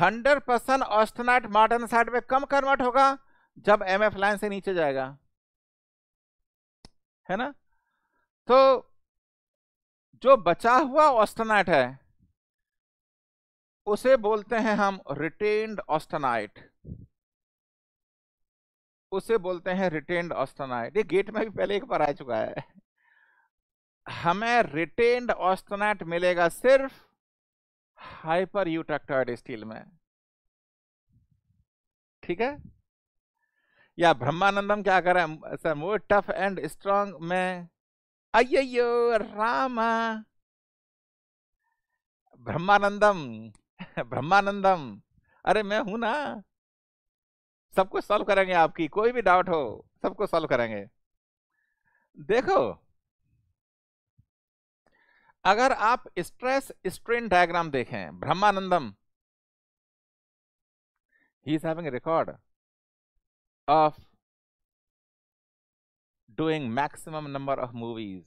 हंड्रेड परसेंट ऑस्टोनाइट मार्टेनसाइट में कम कन्वर्ट होगा जब एम एफ लाइन से नीचे जाएगा है ना तो जो बचा हुआ ऑस्टनाइट है उसे बोलते हैं हम रिटेन्ड ऑस्टनाइट उसे बोलते हैं रिटेन्ड ऑस्टनाइट ये गेट में भी पहले एक बार आ चुका है हमें रिटेन्ड ऑस्टनाइट मिलेगा सिर्फ हाइपर यूट्रक्टॉइड स्टील में ठीक है या ब्रह्मानंदम क्या कर रहे हैं वो टफ एंड स्ट्रांग में अयो रामा ब्रह्मानंदम <laughs> ब्रह्मानंदम अरे मैं हूं ना सब कुछ सॉल्व करेंगे आपकी कोई भी डाउट हो सबको सॉल्व करेंगे देखो अगर आप स्ट्रेस स्ट्रेन डायग्राम देखें Brahmanandam he is having record of doing maximum number of movies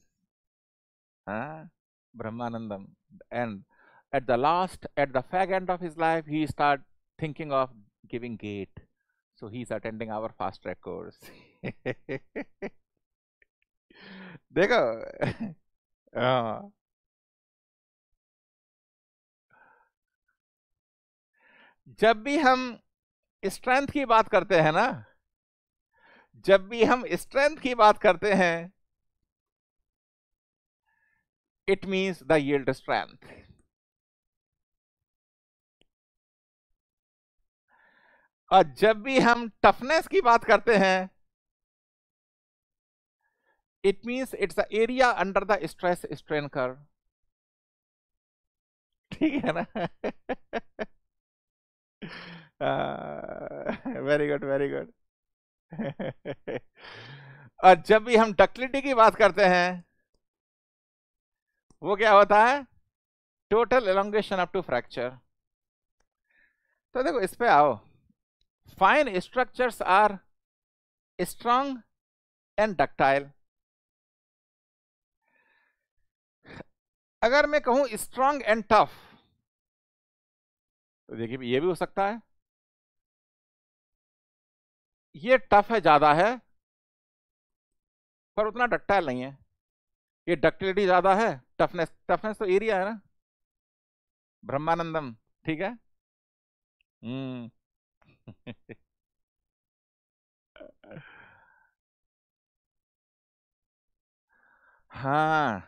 huh? brahmanandam and at the last at the fag end of his life he start thinking of giving gate so he is attending our fast track course देखो uh जब भी हम स्ट्रेंथ की बात करते हैं ना जब भी हम स्ट्रेंथ की बात करते हैं it means the yield strength और जब भी हम टफनेस की बात करते हैं it means it's the area under the stress strain curve ठीक है ना वेरी गुड वेरी गुड <laughs> और जब भी हम डक्टिलिटी की बात करते हैं वो क्या होता है total elongation up to fracture तो देखो इस पे आओ fine structures are strong and ductile अगर मैं कहूं स्ट्रांग एंड टफ तो देखिए ये भी हो सकता है ये टफ है ज़्यादा है पर उतना डक्टाइल नहीं है ये डक्टिलिटी ज़्यादा है टफनेस टफनेस तो एरिया है ना ब्रह्मानंदम ठीक है हम्म। <laughs> हाँ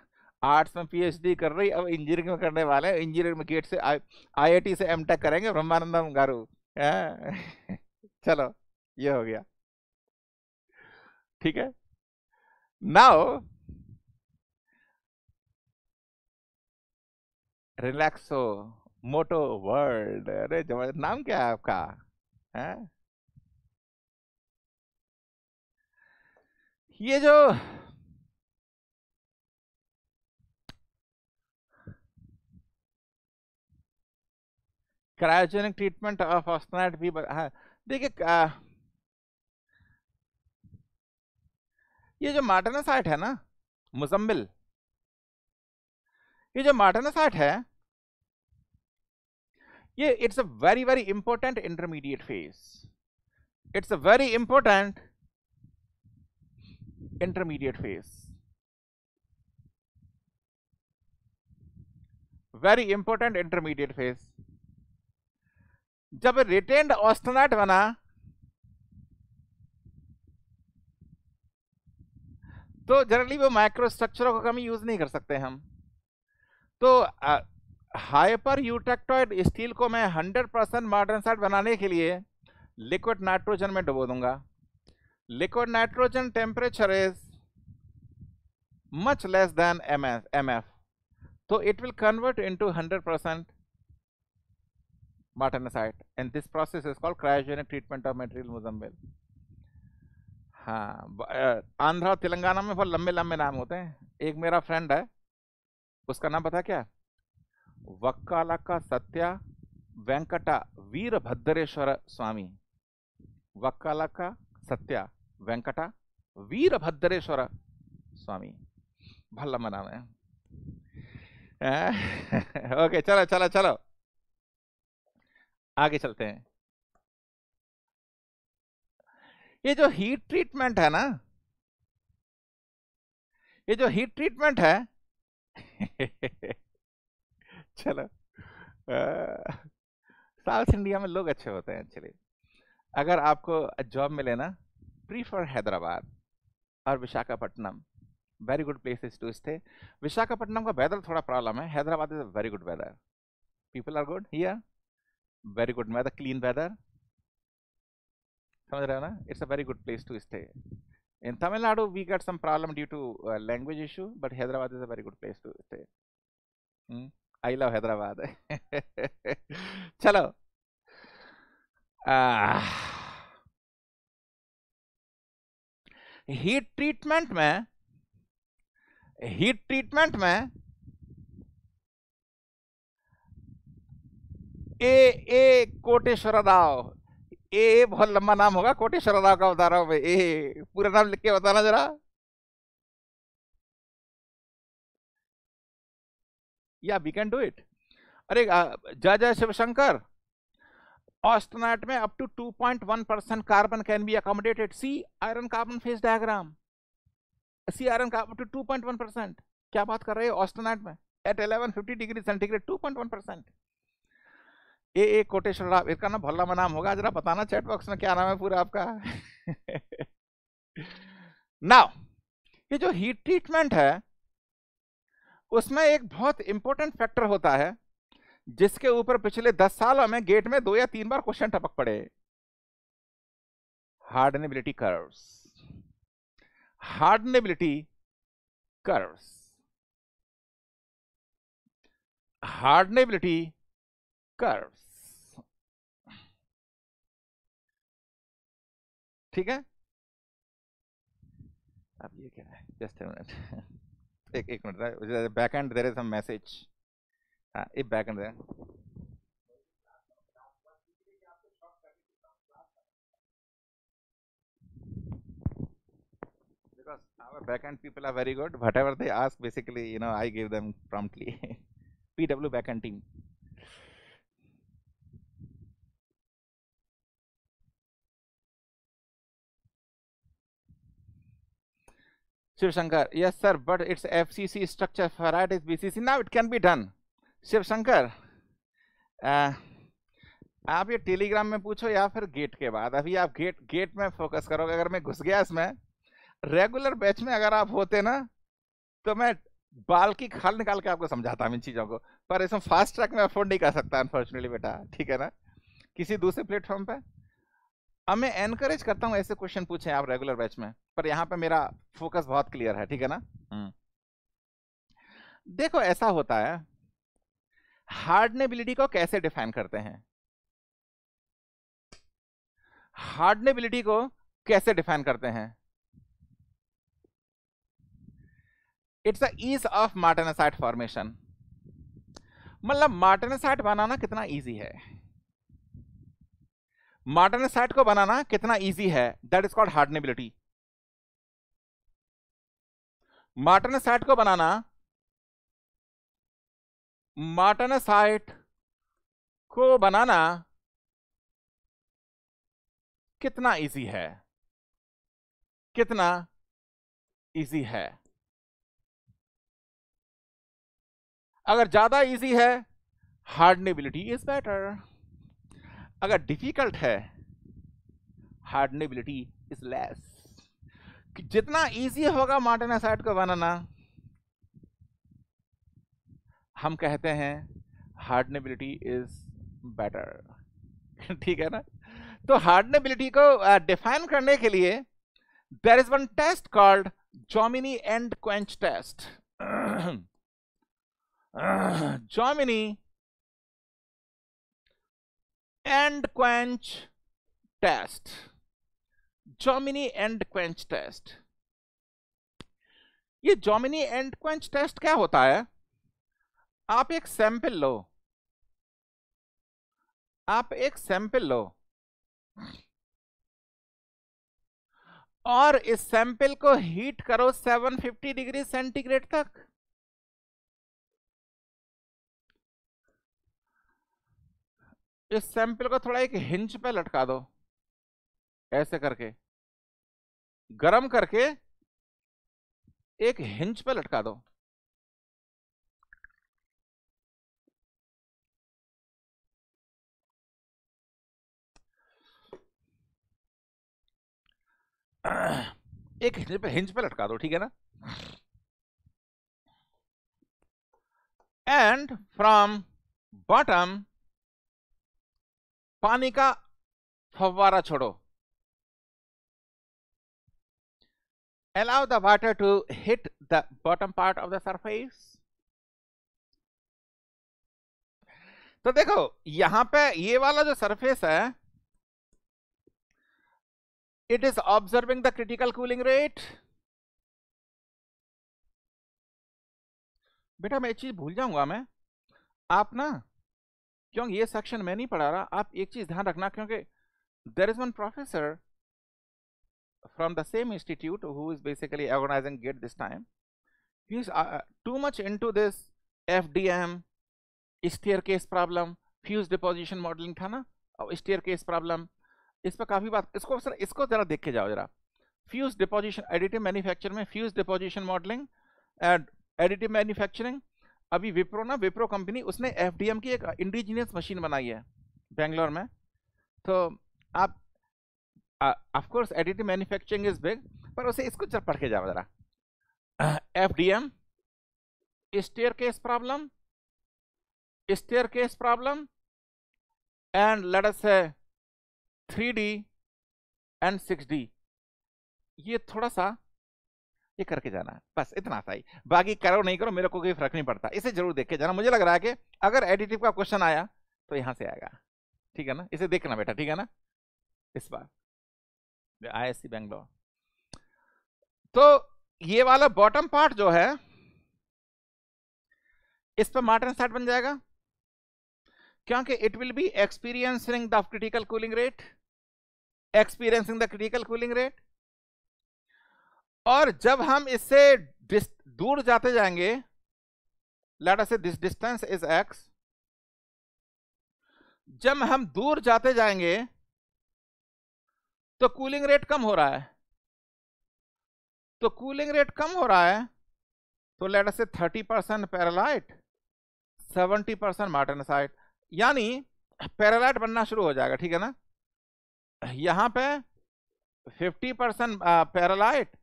आर्ट्स में पीएचडी कर रही अब इंजीनियरिंग में करने वाले हैं इंजीनियरिंग में गेट से आईआईटी से एमटेक करेंगे ब्रह्मानंदम गारू हाँ। <laughs> चलो ये हो गया ठीक है नाउ रिलैक्सो मोटो वर्ल्ड अरे जबरदस्त नाम क्या है आपका है ये जो क्रायोजेनिक ट्रीटमेंट ऑफ ऑस्टनाइट भी हाँ देखिए ये जो साइट है ना मुजम्बिल ये जो मार्टेनासाइट है ये it's a very very important intermediate phase it's a very important intermediate phase very important intermediate phase जब रिटेंड ऑस्टोनाइट बना तो जनरली वो माइक्रोस्ट्रक्चरों को कभी यूज नहीं कर सकते हम तो हाइपर यूटेक्टॉइड स्टील को मैं हंड्रेड परसेंट मॉडर्न साइड बनाने के लिए लिक्विड नाइट्रोजन में डुबो दूंगा liquid nitrogen temperature is much less than M F M F तो it will convert into hundred percent modern martensite and this process is called cryogenic treatment of material मोजम्बेल हाँ आंध्रा और तेलंगाना में बहुत लंबे लंबे नाम होते हैं एक मेरा फ्रेंड है उसका नाम पता क्या वक्कालक्का सत्या वेंकटा वीरभद्रेश्वर स्वामी वक्कालक्का सत्या वेंकटा वीरभद्रेश्वर स्वामी बहुत लंबा नाम है <laughs> ओके चलो चलो चलो आगे चलते हैं ये जो हीट ट्रीटमेंट है ना ये जो हीट ट्रीटमेंट है <laughs> चलो साउथ इंडिया में लोग अच्छे होते हैं एक्चुअली अगर आपको जॉब मिले ना प्रीफर हैदराबाद और Visakhapatnam very good places to stay Visakhapatnam का वेदर थोड़ा प्रॉब्लम है Hyderabad is a very good weather people are good here very good weather clean weather समझ रहे हो ना it's a very good place to stay in Tamil Nadu we got some problem due to language issue but Hyderabad is a very good place to stay I love Hyderabad चलो हीट ट्रीटमेंट में हीट ट्रीटमेंट में ए ए कोटेश्वर राव ए बहुत लंबा नाम होगा कोटेश्वर राव का बता रहा हूं मैं ए पूरा नाम लिख के बताना जरा या वी कैन डू इट अरे जय जय शिवशंकर ऑस्टनाइट में up to 2.1 percent carbon can be accommodated see iron carbon phase diagram see iron carbon to 2.1 percent क्या बात कर रहे हो ऑस्टनाइट में एट 1150 डिग्री सेंटीग्रेड 2.1 परसेंट ए ए कोटेशन राव इसका ना भल्ला नाम होगा जरा बताना चैट बॉक्स में क्या नाम है पूरा आपका नाउ <laughs> ये जो हीट ट्रीटमेंट है उसमें एक बहुत इंपॉर्टेंट फैक्टर होता है जिसके ऊपर पिछले दस साल हमें गेट में दो या तीन बार क्वेश्चन टपक पड़े hardenability curves hardenability curves hardenability curves ठीक है अब ये क्या है जस्ट मिनट एक एक minute back end there is some message हाँ ये back end there because our backend people are very good. Whatever they ask, basically, you know, I give them promptly. PW backend team. Shiv Shankar, yes sir, but it's FCC structure, is is BCC. Now it can be done. Shiv Shankar, uh, आप ये टेलीग्राम में पूछो या फिर गेट के बाद अभी आप गेट गेट में फोकस करोगे अगर मैं घुस गया इसमें रेगुलर बैच में अगर आप होते ना तो मैं बाल की खाल निकाल के आपको समझाता हूँ इन चीज़ों को पर इसमें फास्ट ट्रैक में अफोर्ड नहीं कर सकता अनफॉर्चुनेटली बेटा ठीक है ना किसी दूसरे प्लेटफॉर्म पे अब मैं एनकरेज करता हूँ ऐसे क्वेश्चन पूछें आप रेगुलर बैच में पर यहाँ पे मेरा फोकस बहुत क्लियर है ठीक है ना हम्म। देखो ऐसा होता है हार्डनेबिलिटी को कैसे डिफाइन करते हैं हार्डनेबिलिटी को कैसे डिफाइन करते हैं it's a ease of martensite formation मतलब मार्टेनासाइट बनाना कितना इजी है मार्टेनासाइट को बनाना कितना इजी है that is called hardenability martensite को बनाना मार्टन साइट को बनाना कितना इजी है कितना इजी है अगर ज्यादा इजी है हार्डनेबिलिटी इज बेटर अगर डिफिकल्ट है हार्डनेबिलिटी इज लेस जितना इजी होगा मार्टेनासाइट को बनाना हम कहते हैं हार्डनेबिलिटी इज बेटर ठीक है ना तो हार्डनेबिलिटी को डिफाइन uh, करने के लिए there is one test called Jominy end quench test Jominy end quench test Jominy end quench test ये जॉमिनी एंड क्वेंच टेस्ट क्या होता है आप एक सैंपल लो आप एक सैंपल लो और इस सैंपल को हीट करो 750 डिग्री सेंटीग्रेड तक इस सैंपल को थोड़ा एक हिंच पे लटका दो ऐसे करके गरम करके एक हिंच पे लटका दो एक हिंच पे हिंच पे लटका दो ठीक है ना एंड फ्रॉम बॉटम पानी का फव्वारा छोड़ो allow the water to hit the bottom part of the surface तो देखो यहां पे ये वाला जो सरफेस है it is observing the critical cooling rate बेटा मैं एक चीज भूल जाऊंगा मैं आप ना क्योंकि ये सेक्शन मैं नहीं पढ़ा रहा आप एक चीज ध्यान रखना क्योंकि there is one professor from the same institute who is basically organizing GATE this time. He is uh, uh, too much into this FDM, staircase problem, fuse deposition modelling था ना और स्टेयर केस प्रॉब्लम इस पर काफ़ी बात इसको सर इसको ज़रा देख के जाओ ज़रा फ्यूज डिपोजिशन एडिटिव मैन्युफैक्चर में fuse deposition modelling additive manufacturing अभी विप्रो ना विप्रो कंपनी उसने एफ की एक इंडिजीनियस मशीन बनाई है बेंगलोर में तो आप of course additive manufacturing is big पर उसे इसको जब पढ़ के जाओ जरा F D M staircase problem staircase problem and लड़स है three D and six D ये थोड़ा सा ये करके जाना है बस इतना था ही बाकी करो नहीं करो मेरे को कोई फर्क नहीं पड़ता इसे जरूर देख के जाना मुझे लग रहा है कि अगर एडिटिव का क्वेश्चन आया तो यहां से आएगा ठीक है ना इसे देखना बेटा ठीक है ना इस बार आईएससी बेंगलोर तो ये वाला बॉटम पार्ट जो है इस पर मार्टन सेट बन जाएगा क्योंकि it will be experiencing the critical cooling rate experiencing the critical cooling rate और जब हम इससे दूर जाते जाएंगे लेट से दिस डिस्टेंस इज एक्स जब हम दूर जाते जाएंगे तो कूलिंग रेट कम हो रहा है तो कूलिंग रेट कम हो रहा है तो लेट से 30 परसेंट पैरालाइट 70 परसेंट मार्टेनसाइट यानी पैरालाइट बनना शुरू हो जाएगा ठीक है ना यहां पे 50 percent pearlite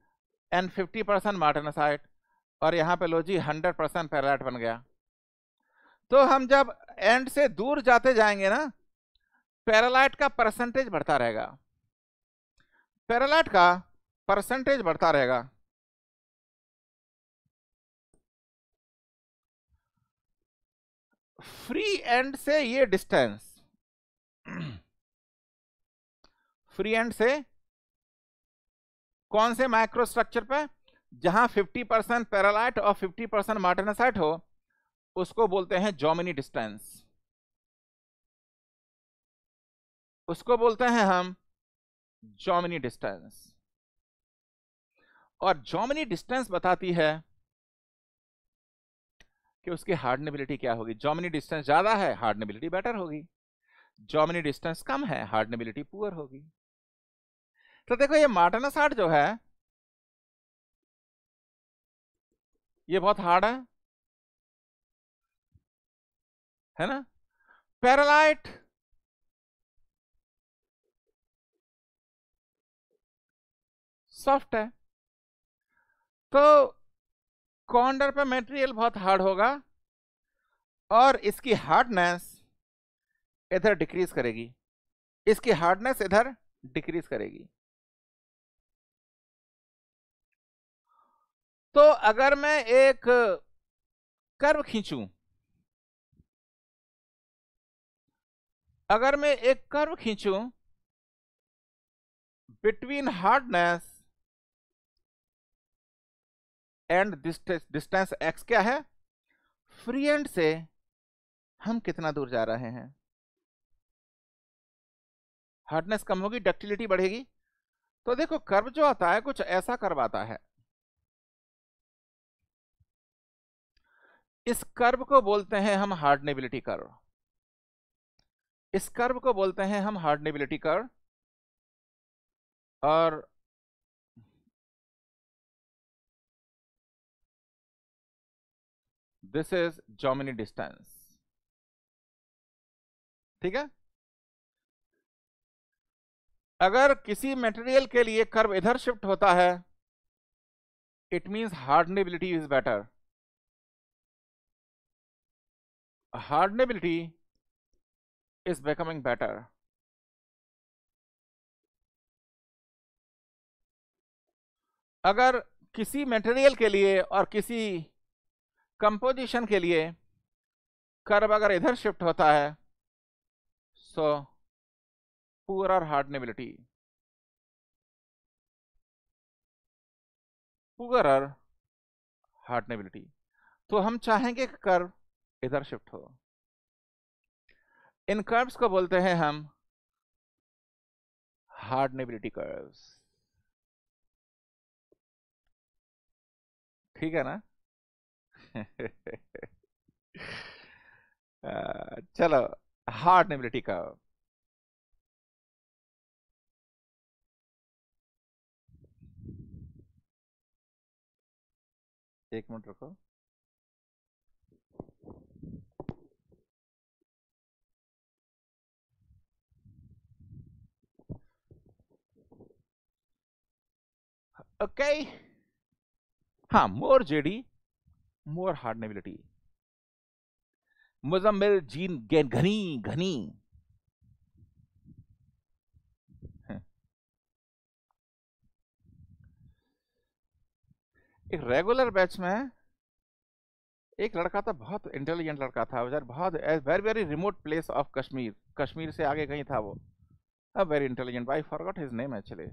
and 50 percent martensite और यहां पे लो जी 100 परसेंट पैरालाइट बन गया तो हम जब एंड से दूर जाते जाएंगे ना पैरालाइट का परसेंटेज बढ़ता रहेगा फेरालाइट का परसेंटेज बढ़ता रहेगा फ्री एंड से ये डिस्टेंस फ्री एंड से कौन से माइक्रोस्ट्रक्चर पे जहां 50 परसेंट पैरालाइट और 50 परसेंट मार्टेनासाइट हो उसको बोलते हैं जोमिनी डिस्टेंस उसको बोलते हैं हम जॉमिनी डिस्टेंस और जॉमिनी डिस्टेंस बताती है कि उसकी हार्डनेबिलिटी क्या होगी जॉमिनी डिस्टेंस ज्यादा है हार्डनेबिलिटी बेटर होगी जॉमिनी डिस्टेंस कम है हार्डनेबिलिटी पुअर होगी तो देखो ये मार्टनस हार्ट जो है ये बहुत हार्ड है है ना पैरालाइट सॉफ्ट है तो कॉन्डर पे मटेरियल बहुत हार्ड होगा और इसकी हार्डनेस इधर डिक्रीज करेगी इसकी हार्डनेस इधर डिक्रीज करेगी तो अगर मैं एक कर्व खींचूं अगर मैं एक कर्व खींचूं between hardness and distance X क्या है फ्री एंड से हम कितना दूर जा रहे हैं हार्डनेस कम होगी डक्टिलिटी बढ़ेगी तो देखो कर्व जो आता है कुछ ऐसा कर्व आता है इस कर्व को बोलते हैं हम हार्डनेबिलिटी कर्व इस कर्व को बोलते हैं हम हार्डनेबिलिटी कर्व और दिस इज जर्मनी डिस्टेंस ठीक है अगर किसी मटेरियल के लिए कर्व इधर शिफ्ट होता है it means hardenability is better hardenability is becoming better अगर किसी मटेरियल के लिए और किसी कंपोजिशन के लिए कर्व अगर इधर शिफ्ट होता है so poor hardenability poor hardenability तो हम चाहेंगे कि कर्व इधर शिफ्ट हो इन कर्व्स को बोलते हैं हम हार्डनेबिलिटी कर्व्स ठीक है ना <laughs> Uh, चलो हार्ड नेबिलिटी का एक मिनट रुको ओके okay. हाँ मोर जेडी हार्डनेबिलिटी मुजम्मिल जीन गेन घनी घनी हम्म। एक रेगुलर बैच में एक लड़का था बहुत इंटेलिजेंट लड़का था बहुत very very remote place of Kashmir Kashmir से आगे कहीं था वो very intelligent I forgot his name actually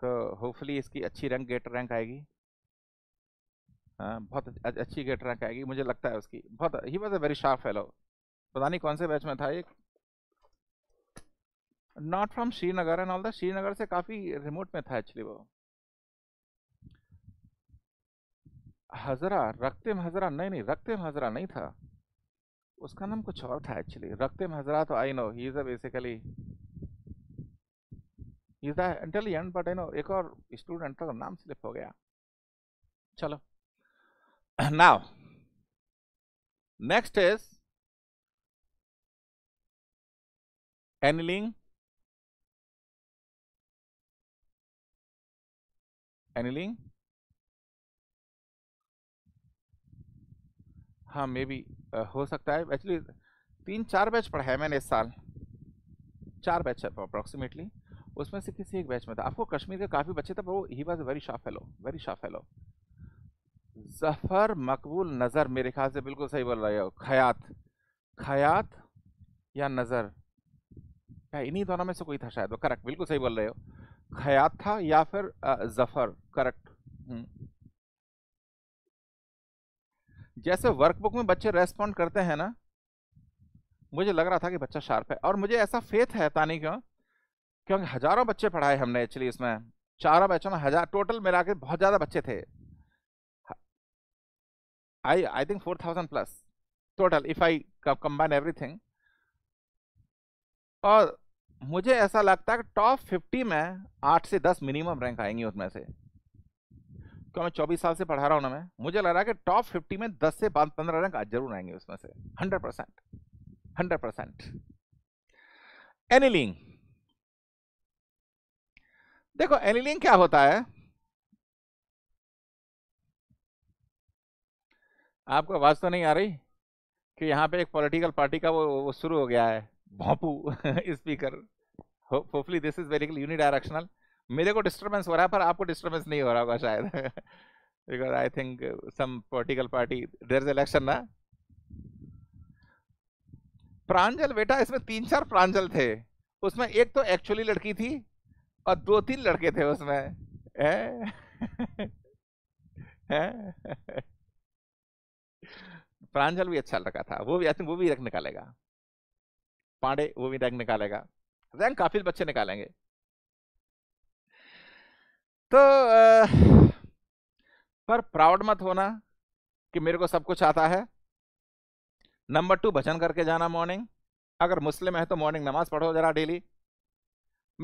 तो होपफुली इसकी अच्छी रैंक गेट रैंक आएगी हाँ, बहुत अच्छी गेट रैंक आएगी मुझे लगता है उसकी बहुत ही was a very sharp fellow पता नहीं कौन से बैच में था एक not from Srinagar and all the Srinagar से काफ़ी रिमोट में था एक्चुअली वो हजरा रक्तिम हजरा नहीं नहीं रक्तिम हजरा नहीं था उसका नाम कुछ और था एक्चुअली रक्तिम हजरा तो I know he is a basically is the intelligent but I know एक और स्टूडेंट का नाम स्लिप हो गया चलो <clears throat> now next is annealing annealing हाँ मे बी हो सकता है एक्चुअली तीन चार बैच पढ़ा है मैंने इस साल चार बैच है अप्रॉक्सीमेटली उसमें से किसी एक बैच में था आपको कश्मीर के काफ़ी बच्चे थे वो he was very sharp fellow very sharp fellow Zafar Maqbool Nazar मेरे ख्याल से बिल्कुल सही बोल रहे हो खयात खयात या नज़र क्या इन्हीं दोनों में से कोई था शायद वो करेक्ट बिल्कुल सही बोल रहे हो खयात था या फिर जफर करेक्ट हम्म। जैसे वर्कबुक में बच्चे रेस्पॉन्ड करते हैं ना मुझे लग रहा था कि बच्चा शार्प है और मुझे ऐसा फेथ है तानी क्यों क्योंकि हज़ारों बच्चे पढ़ाए हमने एक्चुअली इसमें चारों बच्चों में हज़ार टोटल मिला के बहुत ज़्यादा बच्चे थे I, I think thousand plus total if I combine everything और मुझे ऐसा लगता है कि टॉप फिफ्टी में आठ से दस मिनिमम रैंक आएंगी उसमें से क्यों मैं चौबीस साल से पढ़ा रहा हूँ ना मैं मुझे लग रहा है कि टॉप फिफ्टी में दस से पंद्रह रैंक आज जरूर आएंगे उसमें से hundred percent hundred percent annealing देखो एनिलिंग क्या होता है आपको आवाज़ तो नहीं आ रही कि यहाँ पे एक पॉलिटिकल पार्टी का वो वो शुरू हो गया है भोंपू speaker hopefully this is very unidirectional मेरे को डिस्टर्बेंस हो रहा है पर आपको डिस्टर्बेंस नहीं हो रहा होगा शायद because I think some political party there is election ना प्रांजल बेटा इसमें तीन चार प्रांजल थे उसमें एक तो एक्चुअली लड़की थी और दो तीन लड़के थे उसमें है? <laughs> है? प्रांजल भी अच्छा लड़का था वो भी वो भी रैंक निकालेगा पांडे वो भी रैंक निकालेगा रैंक काफी बच्चे निकालेंगे तो पर प्राउड मत होना कि मेरे को सब कुछ आता है नंबर टू भजन करके जाना मॉर्निंग अगर मुस्लिम है तो मॉर्निंग नमाज पढ़ो जरा डेली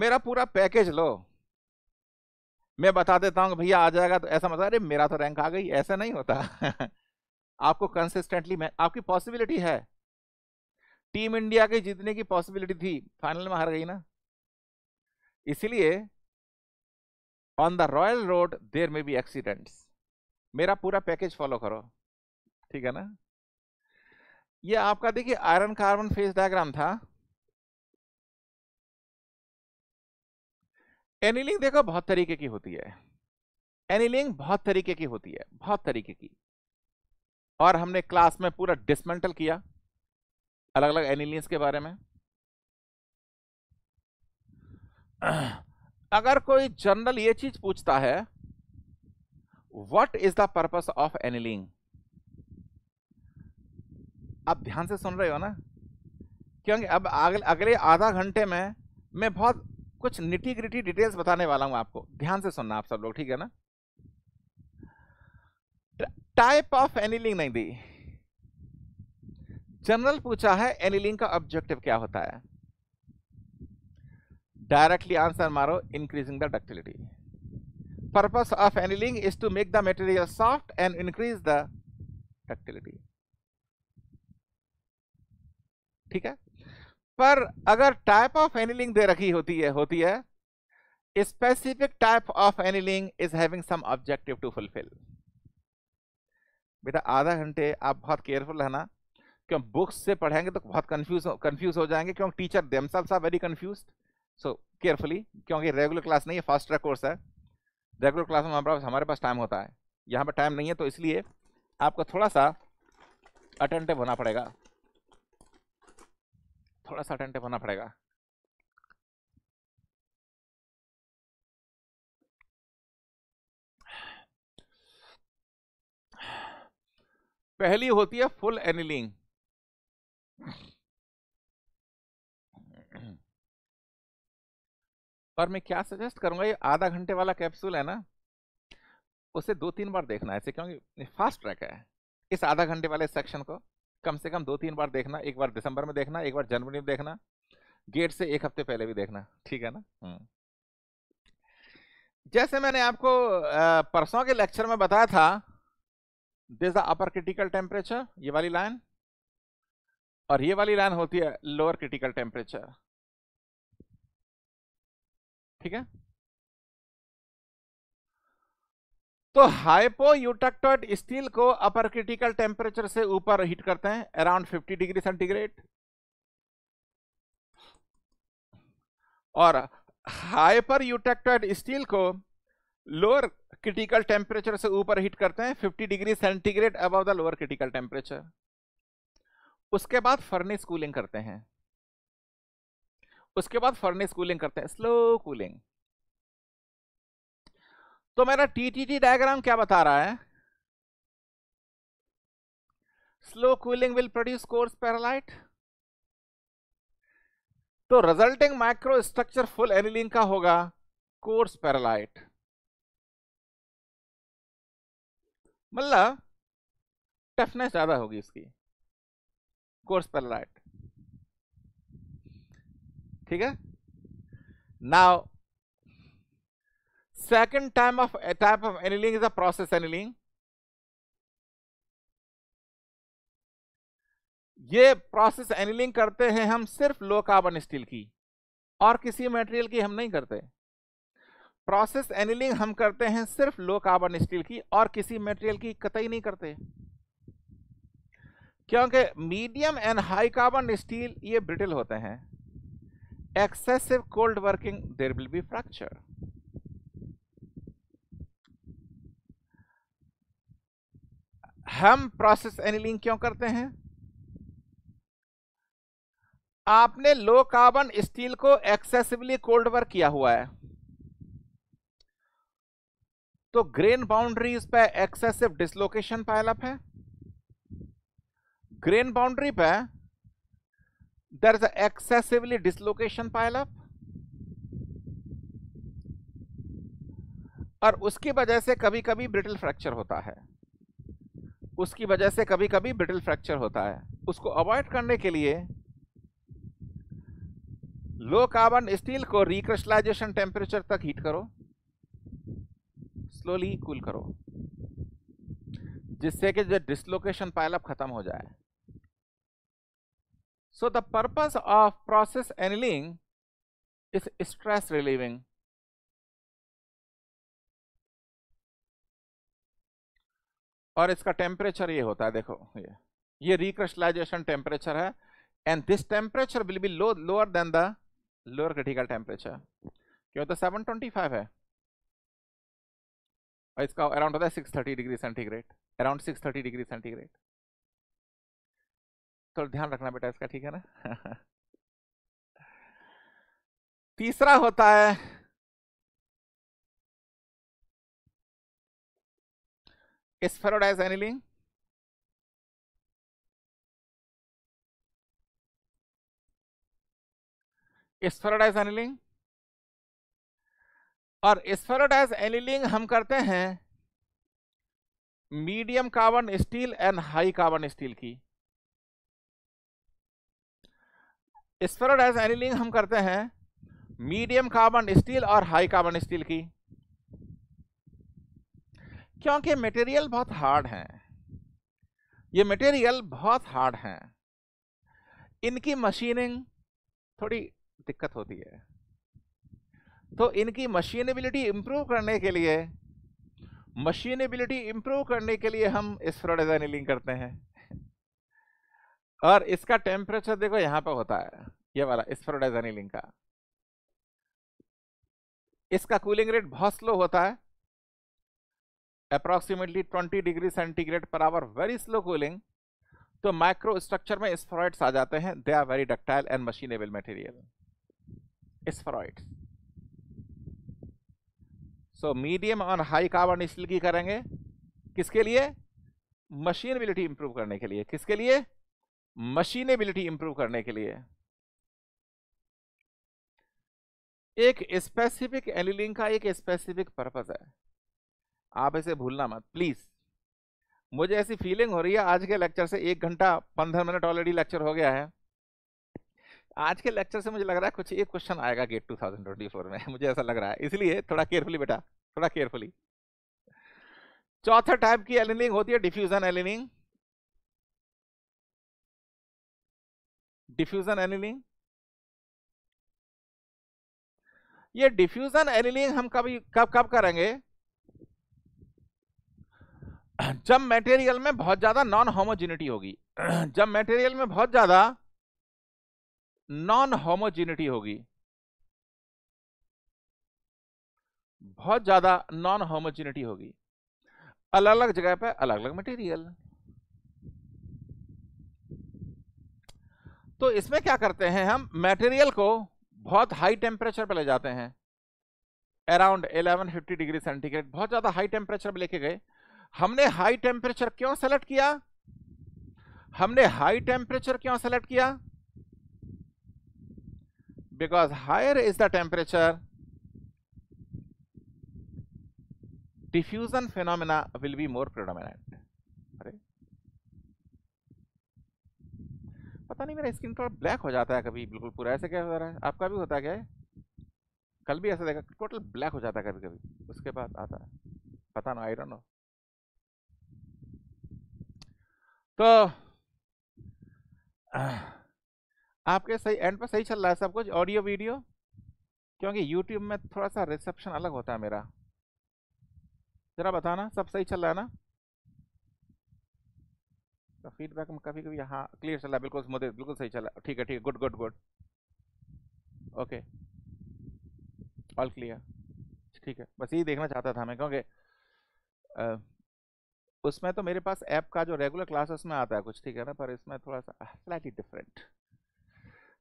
मेरा पूरा पैकेज लो मैं बता देता हूँ भैया आ जाएगा तो ऐसा मत अरे मेरा तो रैंक आ गई ऐसा नहीं होता <laughs> आपको कंसिस्टेंटली आपकी पॉसिबिलिटी है टीम इंडिया के जीतने की पॉसिबिलिटी थी फाइनल में हार गई ना इसलिए on the royal road there may be accidents मेरा पूरा पैकेज फॉलो करो ठीक है ना ये आपका देखिए आयरन कार्बन फेस डायग्राम था एनीलिंग देखो बहुत तरीके की होती है एनीलिंग बहुत तरीके की होती है बहुत तरीके की और हमने क्लास में पूरा डिसमेंटल किया अलग अलग एनिलियंस के बारे में अगर कोई जनरल ये चीज पूछता है what is the purpose of annealing आप ध्यान से सुन रहे हो ना क्योंकि अब अगले आधा घंटे में मैं बहुत कुछ निटी ग्रिटी डिटेल्स बताने वाला हूं आपको ध्यान से सुनना आप सब लोग ठीक है ना टाइप ऑफ एनिलिंग नहीं दी जनरल पूछा है एनिलिंग का ऑब्जेक्टिव क्या होता है डायरेक्टली आंसर मारो increasing the ductility purpose of annealing is to make the material soft and increase the ductility ठीक है पर अगर टाइप ऑफ एनिलिंग दे रखी होती है होती है specific type of annealing is having some objective to fulfil बेटा आधा घंटे आप बहुत केयरफुल रहना क्योंकि बुक्स से पढ़ेंगे तो बहुत कन्फ्यूज कन्फ्यूज हो जाएंगे क्योंकि teacher themselves are very confuse so carefully क्योंकि रेगुलर क्लास नहीं है फास्ट ट्रैक कोर्स है रेगुलर क्लास में हमारे पास हमारे पास टाइम होता है यहाँ पर टाइम नहीं है तो इसलिए आपको थोड़ा सा अटेंटिव होना पड़ेगा थोड़ा सा अटेंटिव होना पड़ेगा पहली होती है फुल एनिलिंग पर मैं क्या सजेस्ट करूंगा ये आधा घंटे वाला कैप्सूल है ना उसे दो तीन बार देखना ऐसे क्योंकि फास्ट ट्रैक है इस आधा घंटे वाले सेक्शन को कम से कम दो तीन बार देखना एक बार दिसंबर में देखना एक बार जनवरी में देखना गेट से एक हफ्ते पहले भी देखना ठीक है ना हम्म। जैसे मैंने आपको परसों के लेक्चर में बताया था this the upper critical temperature ये वाली लाइन और ये वाली लाइन होती है लोअर क्रिटिकल टेम्परेचर ठीक है तो यूटेक्टोइड स्टील को अपर क्रिटिकल टेम्परेचर से ऊपर हीट करते हैं अराउंड 50 डिग्री सेंटीग्रेड और हाइपर यूटेक्टोइड स्टील को लोअर क्रिटिकल टेम्परेचर से ऊपर हीट करते हैं 50 degree centigrade above the lower critical temperature उसके बाद फर्नेस कूलिंग करते हैं उसके बाद फर्नेस कूलिंग करते हैं स्लो कूलिंग तो मेरा टीटीटी डायग्राम क्या बता रहा है slow cooling will produce coarse pearlite तो रिजल्टिंग माइक्रोस्ट्रक्चर फुल एनिलिंग का होगा कोर्स पैरालाइट मतलब टफनेस ज़्यादा होगी इसकी कोर्स पर लाइट ठीक है now second time of type of annealing is a process annealing ये प्रोसेस एनिलिंग करते हैं हम सिर्फ लो कार्बन स्टील की और किसी मटेरियल की हम नहीं करते प्रोसेस एनिलिंग हम करते हैं सिर्फ लो कार्बन स्टील की और किसी मटेरियल की कतई नहीं करते क्योंकि medium and high carbon steel ये ब्रिटिल होते हैं excessive cold working there will be fracture हम प्रोसेस एनिलिंग क्यों करते हैं आपने लो कार्बन स्टील को एक्सेसिवली कोल्ड वर्क किया हुआ है तो ग्रेन बाउंड्रीज पे एक्सेसिव डिस्लोकेशन पायलप है ग्रेन बाउंड्री पे there is excessively dislocation pileup और उसकी वजह से कभी कभी ब्रिटल फ्रैक्चर होता है उसकी वजह से कभी कभी ब्रिटल फ्रैक्चर होता है उसको अवॉइड करने के लिए लो कार्बन स्टील को रिक्रिस्टलाइजेशन टेम्परेचर तक हीट करो स्लोली कूल करो जिससे कि जो डिसलोकेशन पाइलअप खत्म हो जाए so the purpose of process annealing is stress relieving और इसका टेम्परेचर ये होता है देखो ये ये रिक्रिस्टलाइजेशन टेम्परेचर है and this temperature will be low lower than the lower critical temperature क्यों तो 725 है और इसका अराउंड होता है six thirty degree centigrade around six thirty degree centigrade तो ध्यान रखना बेटा इसका ठीक है ना <laughs> तीसरा होता है स्फेरोडाइज एनिलिंग स्फेरोडाइज एनिलिंग और स्फेरोडाइज एनिलिंग हम करते हैं medium carbon steel and high carbon steel की स्फेरोडाइज एनिलिंग हम करते हैं मीडियम कार्बन स्टील और हाई कार्बन स्टील की क्योंकि मटेरियल बहुत हार्ड हैं ये मटेरियल बहुत हार्ड हैं इनकी मशीनिंग थोड़ी दिक्कत होती है तो इनकी मशीनेबिलिटी इम्प्रूव करने के लिए मशीनेबिलिटी इम्प्रूव करने के लिए हम इस फ्लोरेज करते हैं और इसका टेम्परेचर देखो यहाँ पर होता है ये वाला इस फ्लोरेज का इसका कूलिंग रेट बहुत स्लो होता है approximately 20 degree centigrade per hour very slow cooling तो माइक्रो स्ट्रक्चर में स्फ्रॉइड्स आ जाते हैं they are very ductile and machinable material spheroids so medium और हाई कार्बन स्टील की करेंगे किसके लिए मशीनबिलिटी इंप्रूव करने के लिए किसके लिए मशीनेबिलिटी इंप्रूव करने के लिए एक स्पेसिफिक एलिलिंग का एक स्पेसिफिक पर्पज है आप इसे भूलना मत प्लीज मुझे ऐसी फीलिंग हो रही है आज के लेक्चर से एक घंटा पंद्रह मिनट ऑलरेडी लेक्चर हो गया है आज के लेक्चर से मुझे लग रहा है कुछ एक क्वेश्चन आएगा गेट 2024 में <laughs> मुझे ऐसा लग रहा है इसलिए थोड़ा केयरफुली बेटा थोड़ा केयरफुली चौथा टाइप की एलिनिंग होती है डिफ्यूजन एलिनिंग डिफ्यूजन एनिलिंग ये डिफ्यूजन एनिलिंग हम कभी कब कब करेंगे जब मटेरियल में बहुत ज्यादा नॉन होमोजिनिटी होगी <clears throat> जब मटेरियल में बहुत ज्यादा नॉन होमोजिनिटी होगी बहुत ज्यादा नॉन होमोजिनिटी होगी अलग अलग जगह पर अलग अलग मटेरियल तो इसमें क्या करते हैं हम मटेरियल को बहुत हाई टेम्परेचर पर ले जाते हैं अराउंड 1150 डिग्री सेंटीग्रेड बहुत ज्यादा हाई टेम्परेचर पर लेके गए हमने हाई टेम्परेचर क्यों सेलेक्ट किया हमने हाई टेम्परेचर क्यों सेलेक्ट किया because higher is the temperature diffusion phenomena will be more predominant अरे पता नहीं मेरा स्किन थोड़ा ब्लैक हो जाता है कभी बिल्कुल पूरा ऐसे क्या हो रहा है आपका भी होता क्या है कल भी ऐसा देखा टोटल ब्लैक हो जाता है कभी कभी उसके बाद आता है पता ना आई डोंट नो तो आपके सही एंड पर सही चल रहा है सब कुछ ऑडियो वीडियो क्योंकि यूट्यूब में थोड़ा सा रिसेप्शन अलग होता है मेरा ज़रा बताना सब सही चल रहा है ना तो फीडबैक में कभी कभी हाँ क्लियर है बिल्कुल मुझे बिल्कुल सही चल रहा है ठीक है ठीक है good good good okay all clear ठीक है बस यही देखना चाहता था मैं क्योंकि उसमें तो मेरे पास ऐप का जो रेगुलर क्लासेस में आता है कुछ ठीक है ना पर इसमें थोड़ा सा slightly different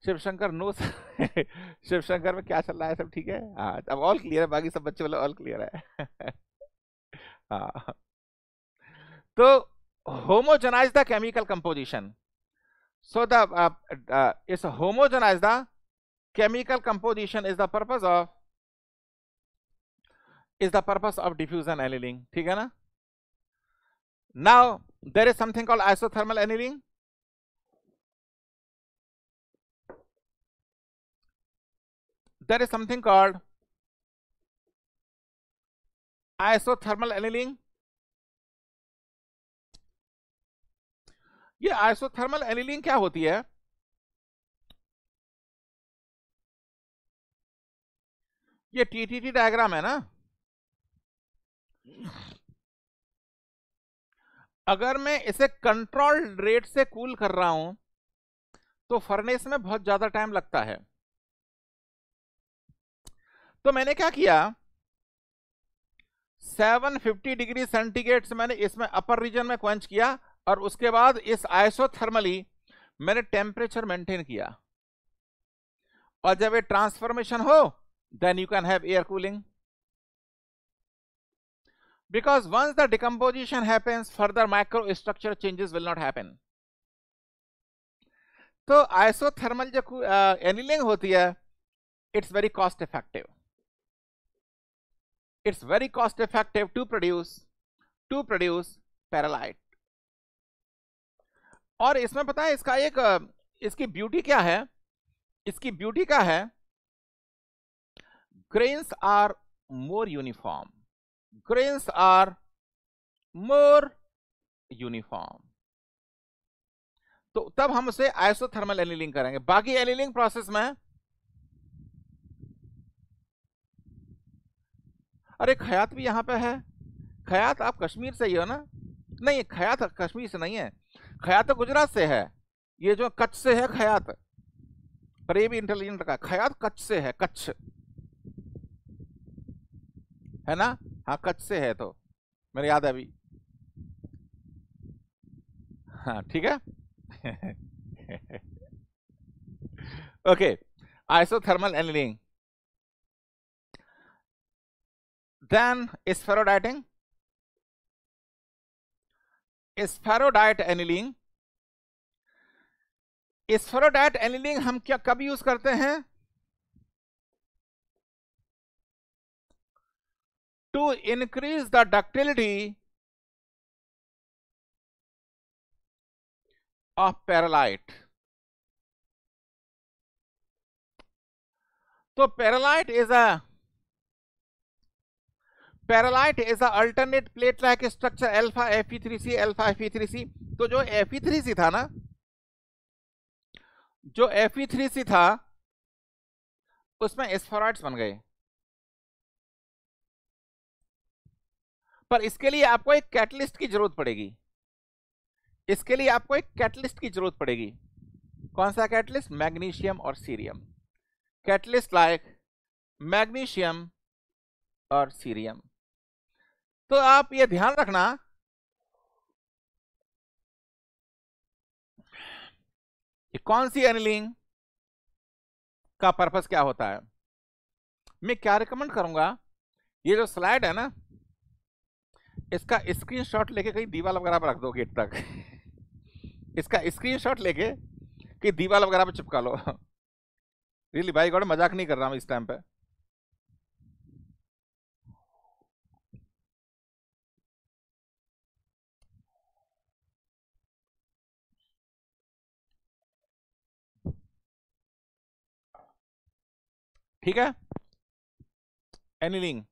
Shivshankar no sir <laughs> Shivshankar में क्या चल रहा है सब ठीक है हाँ अब ऑल क्लियर है बाकी सब बच्चे बोले ऑल क्लियर है <laughs> हाँ तो homogenize the chemical composition so the is homogenize the chemical composition is the purpose of is the purpose of diffusion annealing ठीक है ना now there is something called isothermal annealing there is something called isothermal annealing ये आइसोथर्मल एनिलिंग क्या होती है ये टीटीटी डायग्राम है ना अगर मैं इसे कंट्रोल रेट से कूल कर रहा हूं तो फर्नेस में बहुत ज्यादा टाइम लगता है तो मैंने क्या किया 750 डिग्री सेंटीग्रेड से मैंने इसमें अपर रीजन में क्वेंच किया और उसके बाद इस आइसोथर्मली मैंने टेम्परेचर मेंटेन किया और जब ये ट्रांसफॉर्मेशन हो then you can have air cooling once the decomposition decomposition further micro structure changes will not happen तो आइसोथर्मल जो एनिलिंग uh, होती है it's very cost effective it's very cost effective to produce to produce perlite और इसमें पता है इसका एक इसकी ब्यूटी क्या है इसकी ब्यूटी क्या है grains are more uniform grains are more uniform तो तब हम उसे आइसोथर्मल एनिलिंग करेंगे बाकी एनिलिंग प्रोसेस में अरे खयात भी यहाँ पे है खयात आप कश्मीर से ही हो ना नहीं खयात कश्मीर से नहीं है खयात तो गुजरात से है ये जो कच्छ से है खयात पर ये भी इंटेलिजेंट का खयात कच्छ से है कच्छ है ना हाँ कच्छ से है तो मेरे याद है अभी हाँ ठीक है <laughs> okay isothermal annealing then spherodieting spheroidite annealing spheroidite annealing हम क्या कब यूज करते हैं to increase the ductility of pearlite तो pearlite is a pearlite is a alternate plate like structure alpha F alpha Fe3C three C तो जो थ्री सी था ना जो सी था उसमें स्फोराइड्स बन गए पर इसके लिए आपको एक कैटलिस्ट की जरूरत पड़ेगी इसके लिए आपको एक कैटलिस्ट की जरूरत पड़ेगी कौन सा कैटलिस्ट मैग्नीशियम और सीरियम कैटलिस्ट लाइक मैग्नीशियम और सीरियम तो आप ये ध्यान रखना कि कौन सी एनिलिंग का पर्पस क्या होता है मैं क्या रिकमेंड करूंगा ये जो स्लाइड है ना इसका स्क्रीनशॉट लेके कहीं दीवार वगैरह पर रख दो गेट तक <laughs> इसका स्क्रीनशॉट लेके कि दीवार वगैरह पर चिपका लो रियली भाई गॉड मजाक नहीं कर रहा हूं इस टाइम पे ठीक है एनिलिंग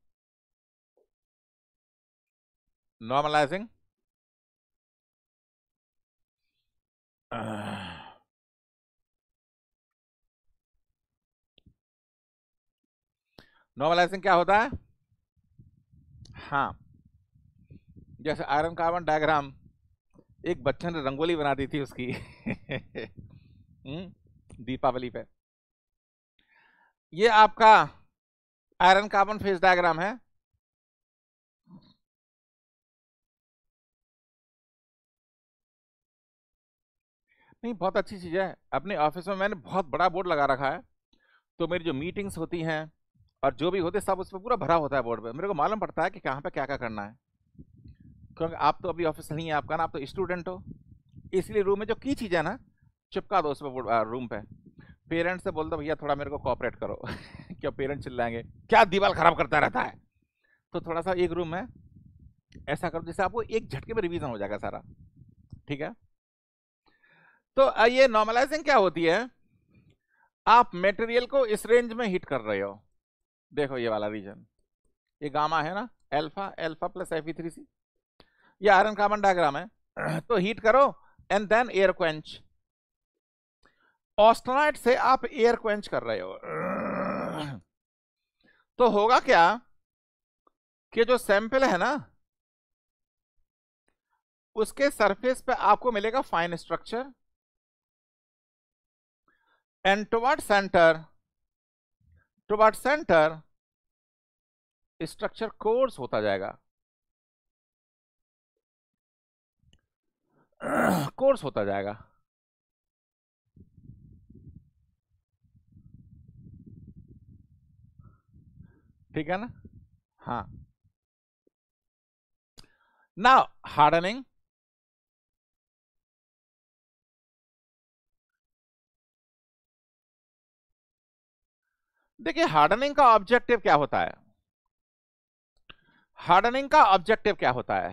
नॉर्मलाइजिंग नॉर्मलाइजिंग क्या होता है हाँ जैसे आयरन कार्बन डायग्राम एक बच्चन ने रंगोली बना दी थी उसकी <laughs> हम्म? दीपावली पे ये आपका आयरन कार्बन फेज डायग्राम है नहीं बहुत अच्छी चीज़ है अपने ऑफिस में मैंने बहुत बड़ा बोर्ड लगा रखा है तो मेरी जो मीटिंग्स होती हैं और जो भी होते सब उस पर पूरा भरा होता है बोर्ड पे मेरे को मालूम पड़ता है कि कहाँ पे क्या क्या करना है क्योंकि आप तो अभी ऑफिस नहीं है आपका ना आप तो स्टूडेंट हो इसलिए रूम में जो की चीज़ है ना चिपका दो उस पर रूम पे पेरेंट्स से बोलता भैया थोड़ा मेरे को कॉपरेट करो <laughs> क्या पेरेंट्स चिल्लाएंगे क्या दीवार खराब करता रहता है तो थोड़ा सा एक रूम में ऐसा करो जिससे आपको एक झटके में रिविजन हो जाएगा सारा ठीक है तो ये नॉर्मलाइजिंग क्या होती है आप मेटेरियल को इस रेंज में हिट कर रहे हो देखो ये वाला रीजन ये गामा है ना alpha alpha plus F three C ये आयरन कार्बन डायग्राम है <clears throat> तो हीट करो and then air quench austenite से आप एयर क्वेंच कर रहे हो तो होगा क्या कि जो सैंपल है ना उसके सरफेस पे आपको मिलेगा fine structure and toward center toward center structure coarse होता जाएगा कोर्स होता जाएगा ठीक है ना हाँ ना हार्डनिंग देखिए हार्डनिंग का ऑब्जेक्टिव क्या होता है हार्डनिंग का ऑब्जेक्टिव क्या होता है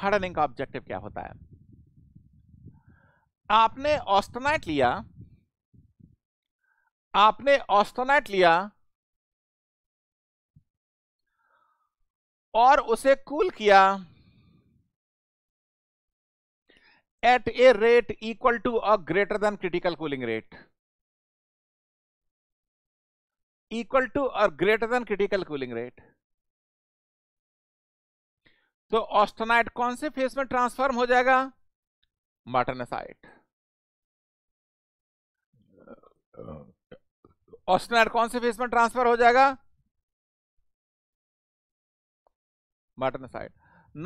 हार्डनिंग का ऑब्जेक्टिव क्या होता है आपने ऑस्टोनाइट लिया आपने ऑस्टोनाइट लिया और उसे कूल किया at a rate equal to a greater than critical cooling rate equal to और greater than critical cooling rate तो ऑस्टोनाइट कौन से फेस में ट्रांसफॉर्म हो जाएगा मार्टनसाइट uh, ऑस्टनर कौन से फेस में ट्रांसफर हो जाएगा बटन साइड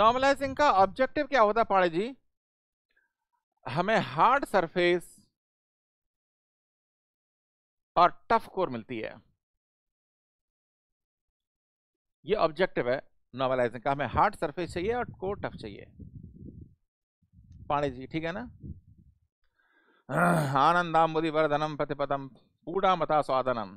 नॉर्मलाइजिंग का ऑब्जेक्टिव क्या होता है पाड़े जी हमें हार्ड सरफेस और टफ कोर मिलती है ये ऑब्जेक्टिव है नॉर्मलाइजिंग का हमें हार्ड सरफेस चाहिए और कोर टफ चाहिए पाड़े जी ठीक है ना आनंदाम बुद्धि पति प्रतिपदम गूढ़ामता स्वादनम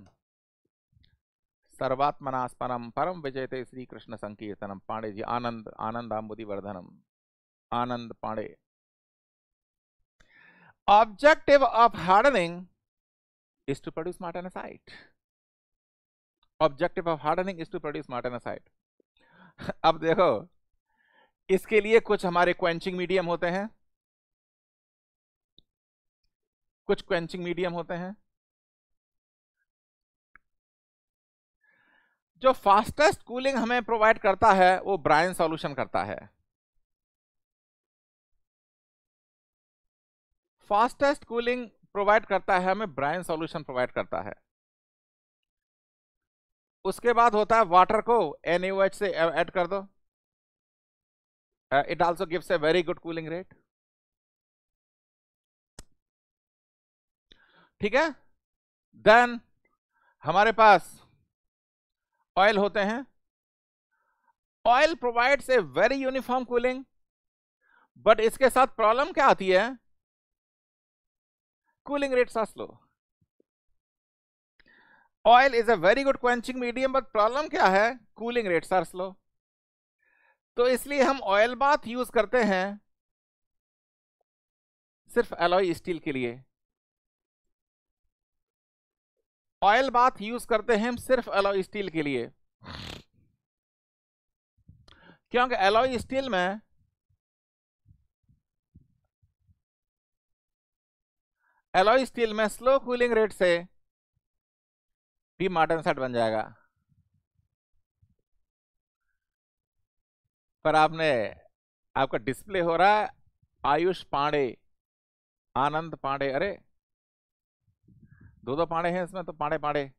सर्वात्मनास्पनम परम विजयते श्री कृष्ण संकीर्तनम पांडे जी आनंद आनंद आमुदी वर्धनम Anand Pandey objective of hardening is to produce of hardening is to produce मार्ट एन martinosite. अब देखो इसके लिए कुछ हमारे क्वेंचिंग मीडियम होते हैं कुछ क्वेंचिंग मीडियम होते हैं जो फास्टेस्ट कूलिंग हमें प्रोवाइड करता है वो ब्राइन सॉल्यूशन करता है फास्टेस्ट कूलिंग प्रोवाइड करता है हमें ब्राइन सॉल्यूशन प्रोवाइड करता है उसके बाद होता है वाटर को एन से ऐड कर दो it also gives a very good cooling rate ठीक है देन हमारे पास ऑयल होते हैं oil provides a very uniform cooling but इसके साथ प्रॉब्लम क्या आती है cooling rates are slow oil is a very good quenching medium but problem क्या है कूलिंग रेट्स आर स्लो तो इसलिए हम ऑयल बाथ यूज करते हैं सिर्फ एलॉय स्टील के लिए ऑयल बाथ यूज करते हैं हम सिर्फ एलॉय स्टील के लिए क्योंकि एलॉय स्टील में एलॉय स्टील में स्लो कूलिंग रेट से भी मॉडर्न सेट बन जाएगा पर आपने आपका डिस्प्ले हो रहा है आयुष पांडे आनंद पांडे अरे दो दो पाड़े हैं इसमें तो पाड़े पाड़े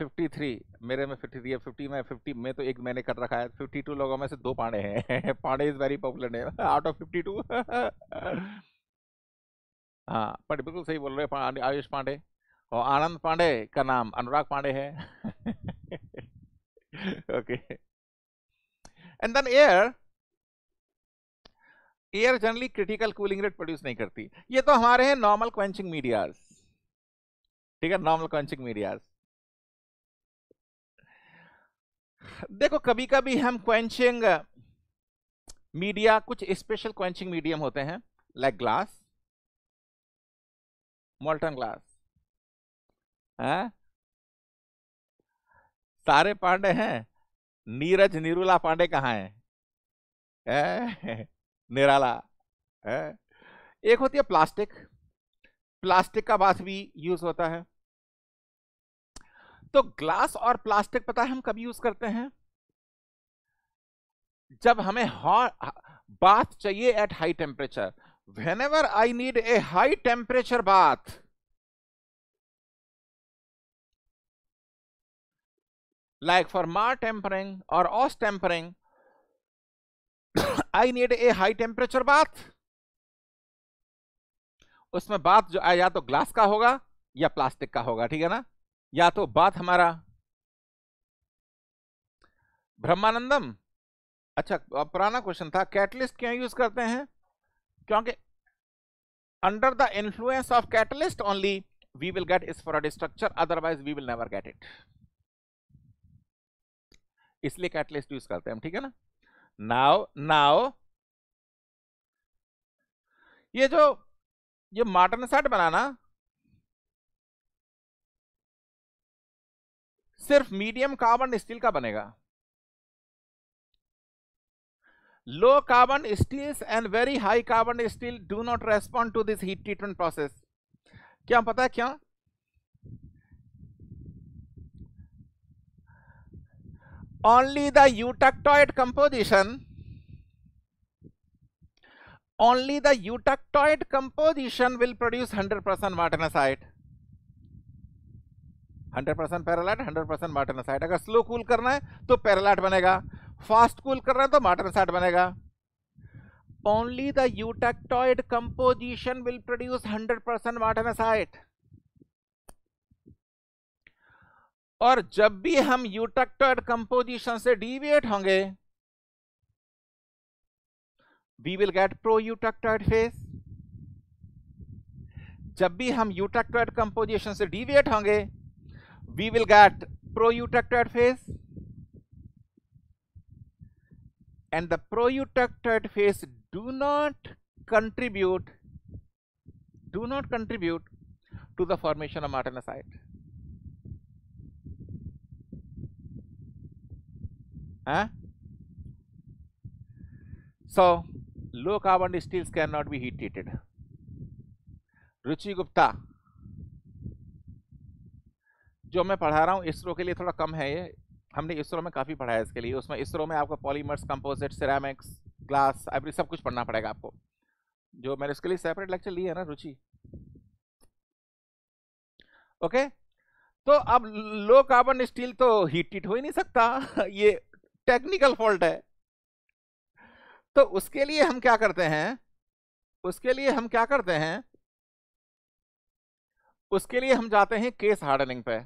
53 मेरे में 53 है 50 में 50 में तो एक मैंने कर रखा है 52 लोगों में से दो पाड़े हैं <laughs> Pade is very popular name out of 52 हाँ पांडे बिल्कुल सही बोल रहे हैं आयुष पांडे और आनंद पांडे का नाम अनुराग पांडे है okay and then air air generally critical cooling rate produce नहीं करती ये तो हमारे हैं नॉर्मल क्वेंचिंग मीडियाज ठीक है नॉर्मल क्वेंचिंग मीडियाज देखो कभी कभी हम क्वेंचिंग मीडिया कुछ स्पेशल क्वेंचिंग मीडियम होते हैं लाइक ग्लास मोल्टन ग्लास है सारे पांडे हैं नीरज निरुला पांडे कहाँ हैं निराला है एक होती है प्लास्टिक प्लास्टिक का बास भी यूज होता है तो ग्लास और प्लास्टिक पता है हम कभी यूज करते हैं जब हमें बाथ चाहिए at high temperature whenever I need a high temperature bath like for martempering और austempering I need a high temperature bath उसमें बात जो या तो ग्लास का होगा या प्लास्टिक का होगा ठीक है ना या तो बात हमारा ब्रह्मानंदम अच्छा पुराना क्वेश्चन था कैटलिस्ट क्यों यूज करते हैं क्योंकि under the influence of catalyst only we will get is for structure otherwise we will never get it इसलिए कैटलिस्ट यूज करते हैं ठीक है ना नाउ नाउ ये जो ये मार्टन सेट बनाना सिर्फ मीडियम कार्बन स्टील का बनेगा low carbon steels and very high carbon steel do not respond to this heat treatment process क्या पता है क्या only the eutectoid composition only the eutectoid composition will produce 100% martensite 100% pearlite 100% martensite अगर स्लो कूल करना है तो पैरालाइट बनेगा फास्ट कूल करना है तो मार्टेनसाइट बनेगा only the eutectoid composition will produce 100% martensite और जब भी हम यूटक्टर्ड कंपोजिशन से डिविएट होंगे we will get proeutectoid phase जब भी हम यूटक्टर्ड कंपोजिशन से डिविएट होंगे we will get proeutectoid phase and the proeutectoid phase do not contribute do not contribute to the formation of martensite Huh? So, low carbon steels cannot be heat treated. Ruchi Gupta जो मैं पढ़ा रहा हूँ इसरो के लिए थोड़ा कम है ये हमने इसरो में काफ़ी पढ़ाया इसके लिए उसमें इसरो में आपको polymers composite ceramics glass every सब कुछ पढ़ना पड़ेगा आपको जो मैंने इसके लिए सेपरेट लेक्चर लिए है ना रुचि ओके तो अब लो कार्बन स्टील तो हीट टीट हो ही नहीं सकता <laughs> ये टेक्निकल फॉल्ट है तो उसके लिए हम क्या करते हैं उसके लिए हम क्या करते हैं उसके लिए हम जाते हैं केस हार्डनिंग पे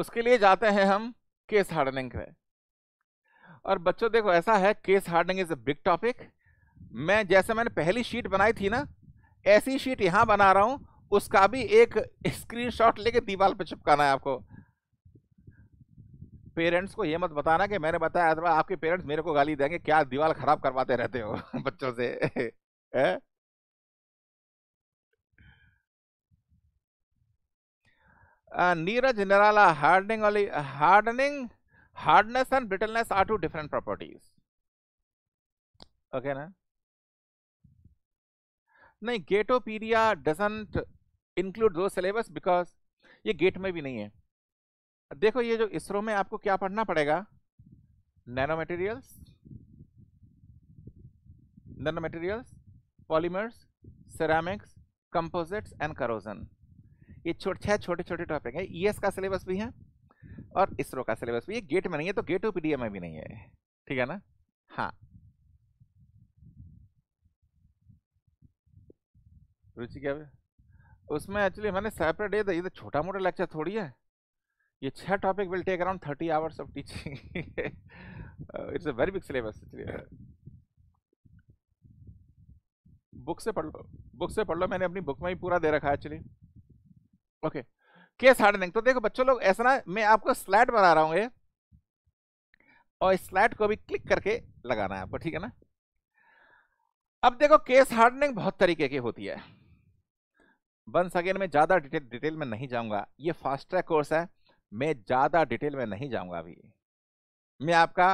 उसके लिए जाते हैं हम केस हार्डनिंग पे और बच्चों देखो ऐसा है case hardening is a big topic मैं जैसे मैंने पहली शीट बनाई थी ना ऐसी शीट यहां बना रहा हूं उसका भी एक स्क्रीनशॉट लेके दीवार पे चिपकाना है आपको पेरेंट्स को ये मत बताना कि मैंने बताया अथवा आपके पेरेंट्स मेरे को गाली देंगे क्या दीवार खराब करवाते रहते हो <laughs> बच्चों से <laughs> नीरज निराला हार्डनिंग वाली hardening hardness and brittleness are two different properties okay ना नहीं गेटोपीरिया डजेंट इंक्लूड दो सिलेबस बिकॉज ये गेट में भी नहीं है देखो ये जो इसरो में आपको क्या पढ़ना पड़ेगा nano materials nano materials polymers ceramics composites and corrosion ये छोटे छह छोटे छोटे टॉपिक हैं ईएस e का सिलेबस भी है और इसरो का सिलेबस भी ये गेट में नहीं है तो गेट ऑफ पीडीएम में भी नहीं है ठीक है ना हाँ रुचि क्या उसमें एक्चुअली मैंने सेपरेट ये तो, तो छोटा मोटा लेक्चर थोड़ी है ये छह topic will take around thirty hours of teaching it's a very big syllabus इसलिए बुक से पढ़ लो बुक से पढ़ लो मैंने अपनी बुक में ही पूरा दे रखा है एक्चुअली ओके केस हार्डनिंग तो देखो बच्चों लोग ऐसा ना मैं आपको स्लाइड बना रहा हूँ ये और इस स्लाइड को भी क्लिक करके लगाना है आपको ठीक है ना अब देखो केस हार्डनिंग बहुत तरीके की होती है वंस अगेन में ज़्यादा डिटेल डिटेल में नहीं जाऊंगा ये फास्ट ट्रैक कोर्स है मैं ज़्यादा डिटेल में नहीं जाऊंगा अभी मैं आपका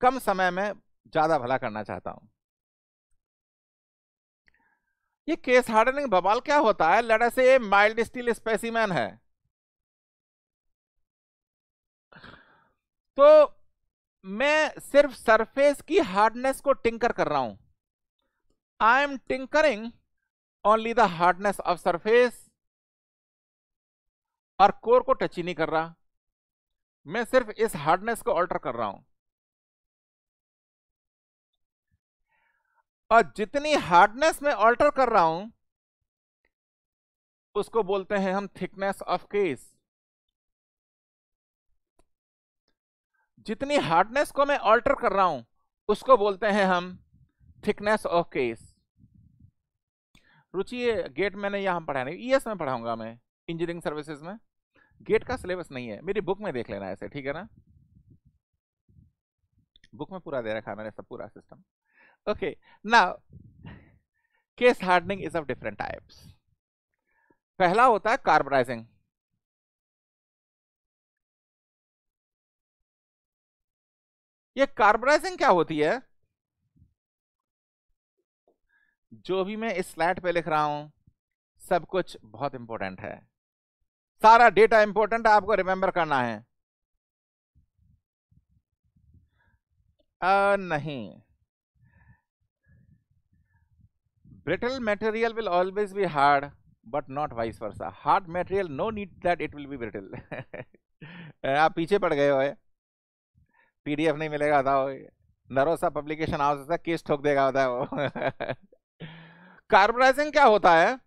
कम समय में ज़्यादा भला करना चाहता हूं ये केस हार्डनिंग बवाल क्या होता है लड़ा से माइल्ड स्टील स्पेसिमैन है तो मैं सिर्फ सरफेस की हार्डनेस को टिंकर कर रहा हूं I am tinkering only the hardness of surface और कोर को टच ही नहीं कर रहा मैं सिर्फ इस हार्डनेस को ऑल्टर कर रहा हूं और जितनी हार्डनेस में ऑल्टर कर रहा हूं उसको बोलते हैं हम थिकनेस ऑफ केस जितनी हार्डनेस को मैं ऑल्टर कर रहा हूं उसको बोलते हैं हम thickness of case Ruchi GATE मैंने यहां पढ़ा नहीं ईएस e में पढ़ाऊंगा मैं इंजीनियरिंग सर्विसेज में गेट का सिलेबस नहीं है मेरी बुक में देख लेना ऐसे ठीक है ना बुक में पूरा दे रखा है मैंने सब पूरा सिस्टम ओके ना case hardening is of different types पहला होता है कार्बोनाइजिंग ये कार्बोनाइजिंग क्या होती है जो भी मैं इस स्लाइड पे लिख रहा हूं सब कुछ बहुत इंपॉर्टेंट है सारा डेटा इंपॉर्टेंट है आपको रिमेंबर करना है आ, नहीं brittle material will always be hard but not vice versa hard material no need that it will be brittle आप पीछे पड़ गए हो पीडीएफ नहीं मिलेगा बताओ नरोसा पब्लिकेशन आ केस ठोक देगा होता है वो कार्बोनाइजिंग <laughs> क्या होता है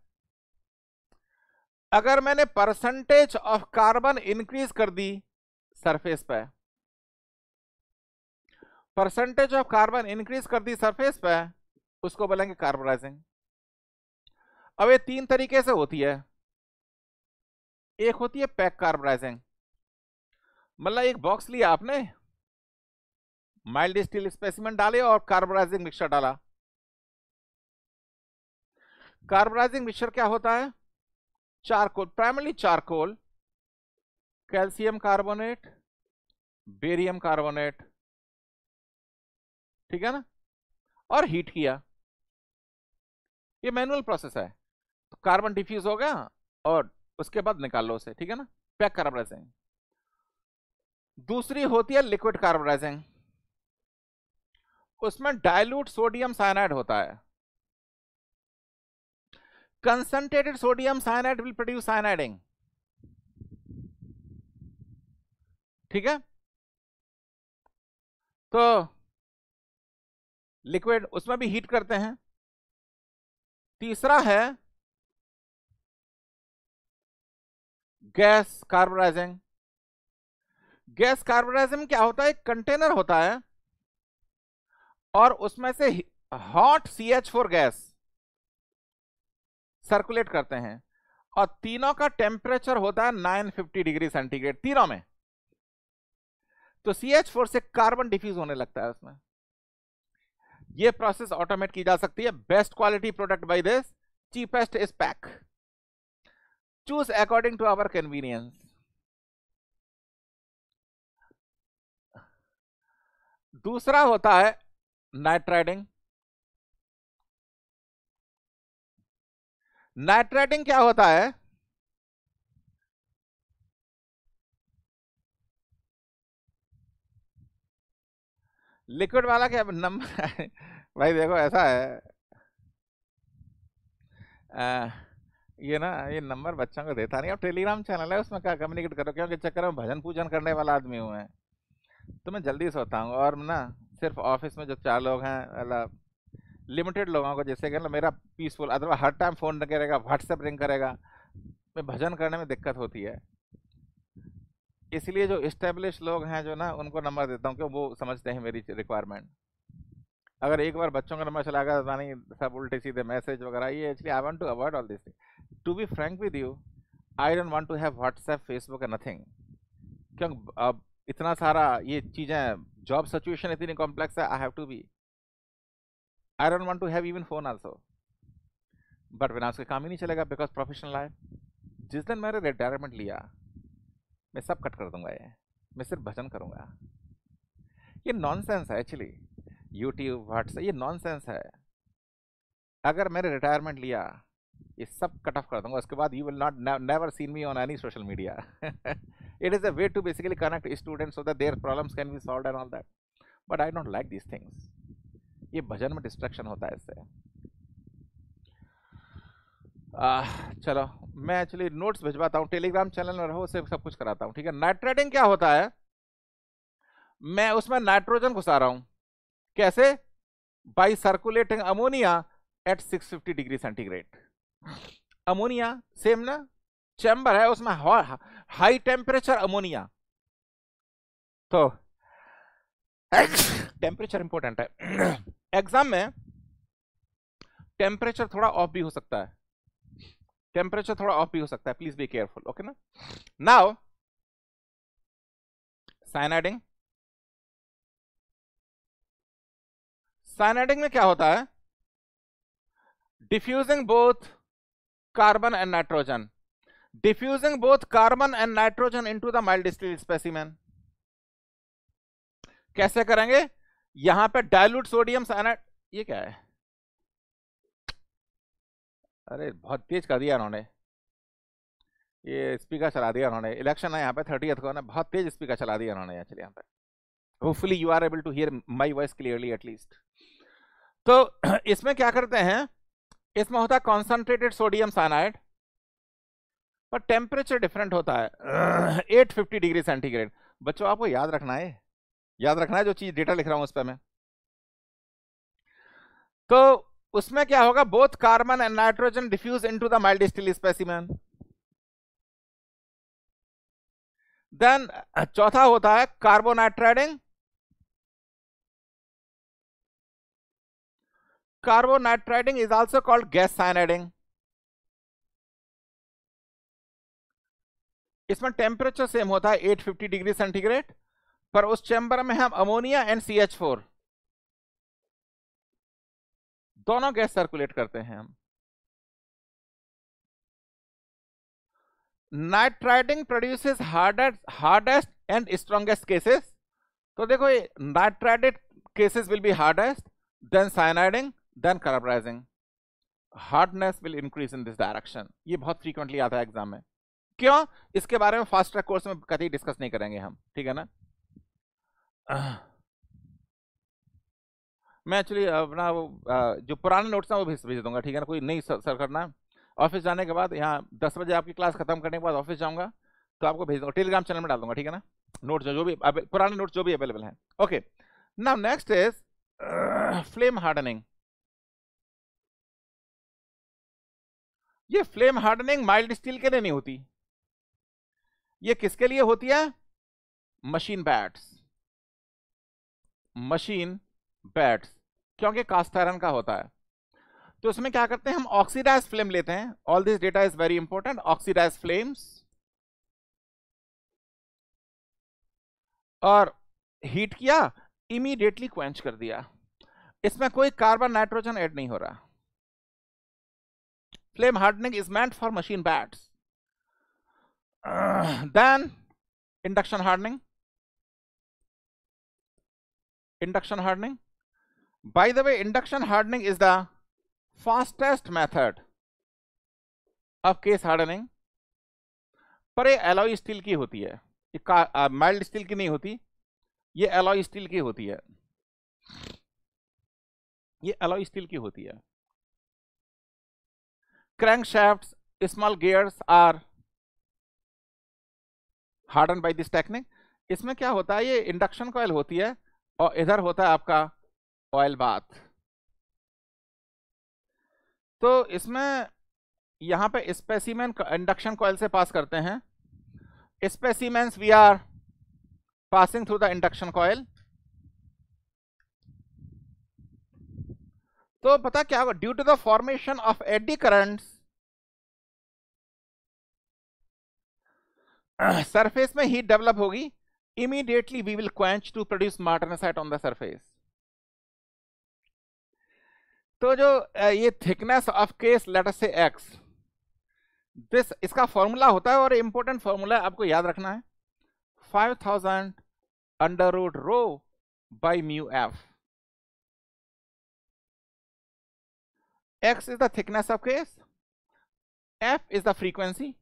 अगर मैंने परसेंटेज ऑफ कार्बन इंक्रीज कर दी सरफेस पे परसेंटेज ऑफ कार्बन इंक्रीज कर दी सरफेस पे उसको बोलेंगे कार्बोनाइजिंग अब ये तीन तरीके से होती है एक होती है पैक कार्बोनाइजिंग मतलब एक बॉक्स लिया आपने माइल्ड स्टील स्पेसिमेंट डाले और कार्बोनाइजिंग मिक्सचर डाला कार्बोनाइजिंग मिक्सचर क्या होता है charcoal, primarily charcoal, calcium carbonate, barium carbonate ठीक है ना और हीट किया ये मैनुअल प्रोसेस है तो कार्बन डिफ्यूज हो गया और उसके बाद निकाल लो उसे ठीक है ना पैक कार्बोराइजिंग दूसरी होती है लिक्विड कार्बोराइजिंग उसमें डाइल्यूट सोडियम साइनाइड होता है concentrated sodium cyanide will produce cyaniding ठीक है तो लिक्विड उसमें भी हीट करते हैं तीसरा है गैस कार्बोराइजिंग गैस कार्बोराइजिंग क्या होता है एक कंटेनर होता है और उसमें से hot C H four gas circulate करते हैं और तीनों का टेम्परेचर होता है 950 डिग्री सेंटीग्रेड तीनों में तो CH4 से कार्बन डिफ्यूज होने लगता है उसमें यह प्रोसेस ऑटोमेट की जा सकती है best quality product by this cheapest is pack choose according to our convenience दूसरा होता है नाइट्राइडिंग नाइट्रेटिंग क्या होता है लिक्विड वाला क्या नंबर <laughs> भाई देखो ऐसा है आ, ये ना ये नंबर बच्चों को देता नहीं अब टेलीग्राम चैनल है उसमें क्या कम्युनिकेट करो क्योंकि चक्कर में भजन पूजन करने वाला आदमी हुए हैं तो मैं जल्दी सोता हूँ और ना सिर्फ ऑफिस में जो चार लोग हैं मतलब लिमिटेड लोगों को जैसे कहना मतलब मेरा पीसफुल अथवा हर टाइम फ़ोन करेगा व्हाट्सएप रिंग करेगा मैं भजन करने में दिक्कत होती है इसलिए जो इस्टेब्लिश लोग हैं जो ना उनको नंबर देता हूँ क्यों वो समझते हैं मेरी रिक्वायरमेंट अगर एक बार बच्चों का नंबर चला गया तो नहीं सब उल्टे सीधे मैसेज वगैरह ये actually I want to avoid all this thing to be frank with you I don't want to have WhatsApp Facebook a nothing क्यों अब इतना सारा ये चीज़ें जॉब सिचुएशन इतनी कॉम्प्लेक्स है I have to be I don't want to have even phone also. But बिना उसके काम ही नहीं चलेगा बिकॉज प्रोफेशनल लाइफ जिस दिन मैंने रिटायरमेंट लिया मैं सब कट कर दूंगा ये मैं सिर्फ भजन करूंगा ये नॉनसेंस है एक्चुअली यूट्यूब व्हाट्सएप ये नॉनसेंस है अगर मैंने रिटायरमेंट लिया ये सब कट ऑफ कर दूंगा उसके बाद you will not never seen me on any social media it is a way to basically connect students so that their problems can be solve and all that but I don't like this things ये भजन में डिस्ट्रैक्शन होता है इससे आ, चलो मैं एक्चुअली नोट्स भिजवाता हूँ टेलीग्राम चैनल में रहो उसे सब कुछ कराता हूँ ठीक है नाइट्रेटिंग क्या होता है मैं उसमें नाइट्रोजन घुसा रहा हूँ कैसे by circulating ammonia at 650 degree centigrade ammonia same ना चैम्बर है उसमें हाई टेम्परेचर अमोनिया तो टेम्परेचर <coughs> इंपॉर्टेंट है एग्जाम में टेम्परेचर थोड़ा ऑफ भी हो सकता है टेम्परेचर थोड़ा ऑफ भी हो सकता है प्लीज बी केयरफुल ओके ना नाउ साइनाइडिंग साइनाइडिंग में क्या होता है diffusing both carbon and nitrogen diffusing both carbon and nitrogen into the mild steel specimen कैसे करेंगे यहां पे डायलूट सोडियम साइनाइड ये क्या है अरे बहुत तेज कर दिया उन्होंने ये स्पीकर चला दिया उन्होंने इलेक्शन है यहाँ पे थर्टी को ना बहुत तेज स्पीकर चला दिया उन्होंने एक्चुअली यहाँ पे hopefully you are able to hear my voice clearly at least तो <clears throat> इसमें क्या करते हैं इसमें होता है कॉन्सेंट्रेटेड सोडियम साइनाइड पर टेम्परेचर डिफरेंट होता है एट डिग्री सेंटीग्रेड बच्चों आपको याद रखना है याद रखना है जो चीज डेटा लिख रहा हूं उस पर मैं तो उसमें क्या होगा both carbon and nitrogen diffuse into the mild steel specimen then चौथा होता है carbonitriding carbonitriding is also called gas cyaniding इसमें टेम्परेचर सेम होता है 850 डिग्री सेंटीग्रेड पर उस चैम्बर में हम ammonia and C H four दोनों गैस सर्कुलेट करते हैं हम nitriding produces hardest hardest and strongest cases तो देखो ये nitrided cases will be hardest then cyaniding then carburizing hardness will increase in this direction ये बहुत फ्रीक्वेंटली आता है एग्जाम में क्यों इसके बारे में फास्ट ट्रैक कोर्स में कभी डिस्कस नहीं करेंगे हम ठीक है ना मैं एक्चुअली अपना वो जो पुराने नोट्स हैं वो भेज भेज दूंगा ठीक है ना कोई नहीं सर करना है ऑफिस जाने के बाद यहाँ दस बजे आपकी क्लास खत्म करने के बाद ऑफिस जाऊँगा तो आपको भेज दूंगा टेलीग्राम चैनल में डाल दूंगा ठीक है ना नोट जो जो भी पुराने नोट जो भी अवेलेबल हैं okay now next is flame hardening ये फ्लेम हार्डनिंग माइल्ड स्टील के लिए नहीं होती ये किसके लिए होती है मशीन बैट्स मशीन बैट्स क्योंकि कास्टायरन का होता है तो इसमें क्या करते हैं हम ऑक्सीडाइज फ्लेम लेते हैं all this data is very important oxidize flames और हीट किया इमीडिएटली क्वेंच कर दिया इसमें कोई कार्बन नाइट्रोजन ऐड नहीं हो रहा flame hardening is meant for machine beds then induction hardening induction hardening. By the way, induction hardening is the fastest method of case hardening. पर ये एलॉय स्टील की होती है ये माइल्ड स्टील की नहीं होती ये एलॉय स्टील की होती है ये एलॉय स्टील की होती है crankshafts, small gears are hardened by this technique. इसमें क्या होता है ये इंडक्शन कॉयल होती है और इधर होता है आपका ऑयल बाथ तो इसमें यहां पे स्पेसिमेन इंडक्शन कॉयल से पास करते हैं specimens we are passing through the induction coil तो पता क्या होगा due to the formation of eddy current surface में हीट डेवलप होगी immediately we will quench to produce martensite on the surface. तो जो ये थिकनेस ऑफ केस लेटर से एक्स दिस इसका फॉर्मूला होता है और इम्पोर्टेंट फॉर्मूला आपको याद रखना है 5000 under root rho by mu F X is the thickness of case F is the frequency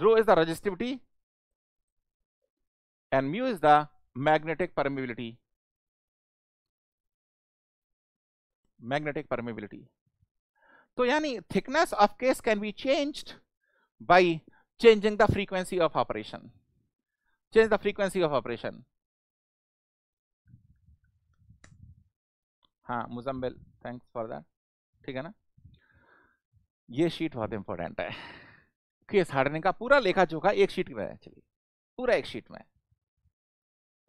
rho is the resistivity and mu is the magnetic permeability. Magnetic permeability. So, yani thickness of case can be changed by changing the frequency of operation. Change the frequency of operation. ha Muzammil thanks for that theek hai na ye sheet bahut important hai case हारने का पूरा लेखा जोखा एक शीट में है चलिए पूरा एक शीट में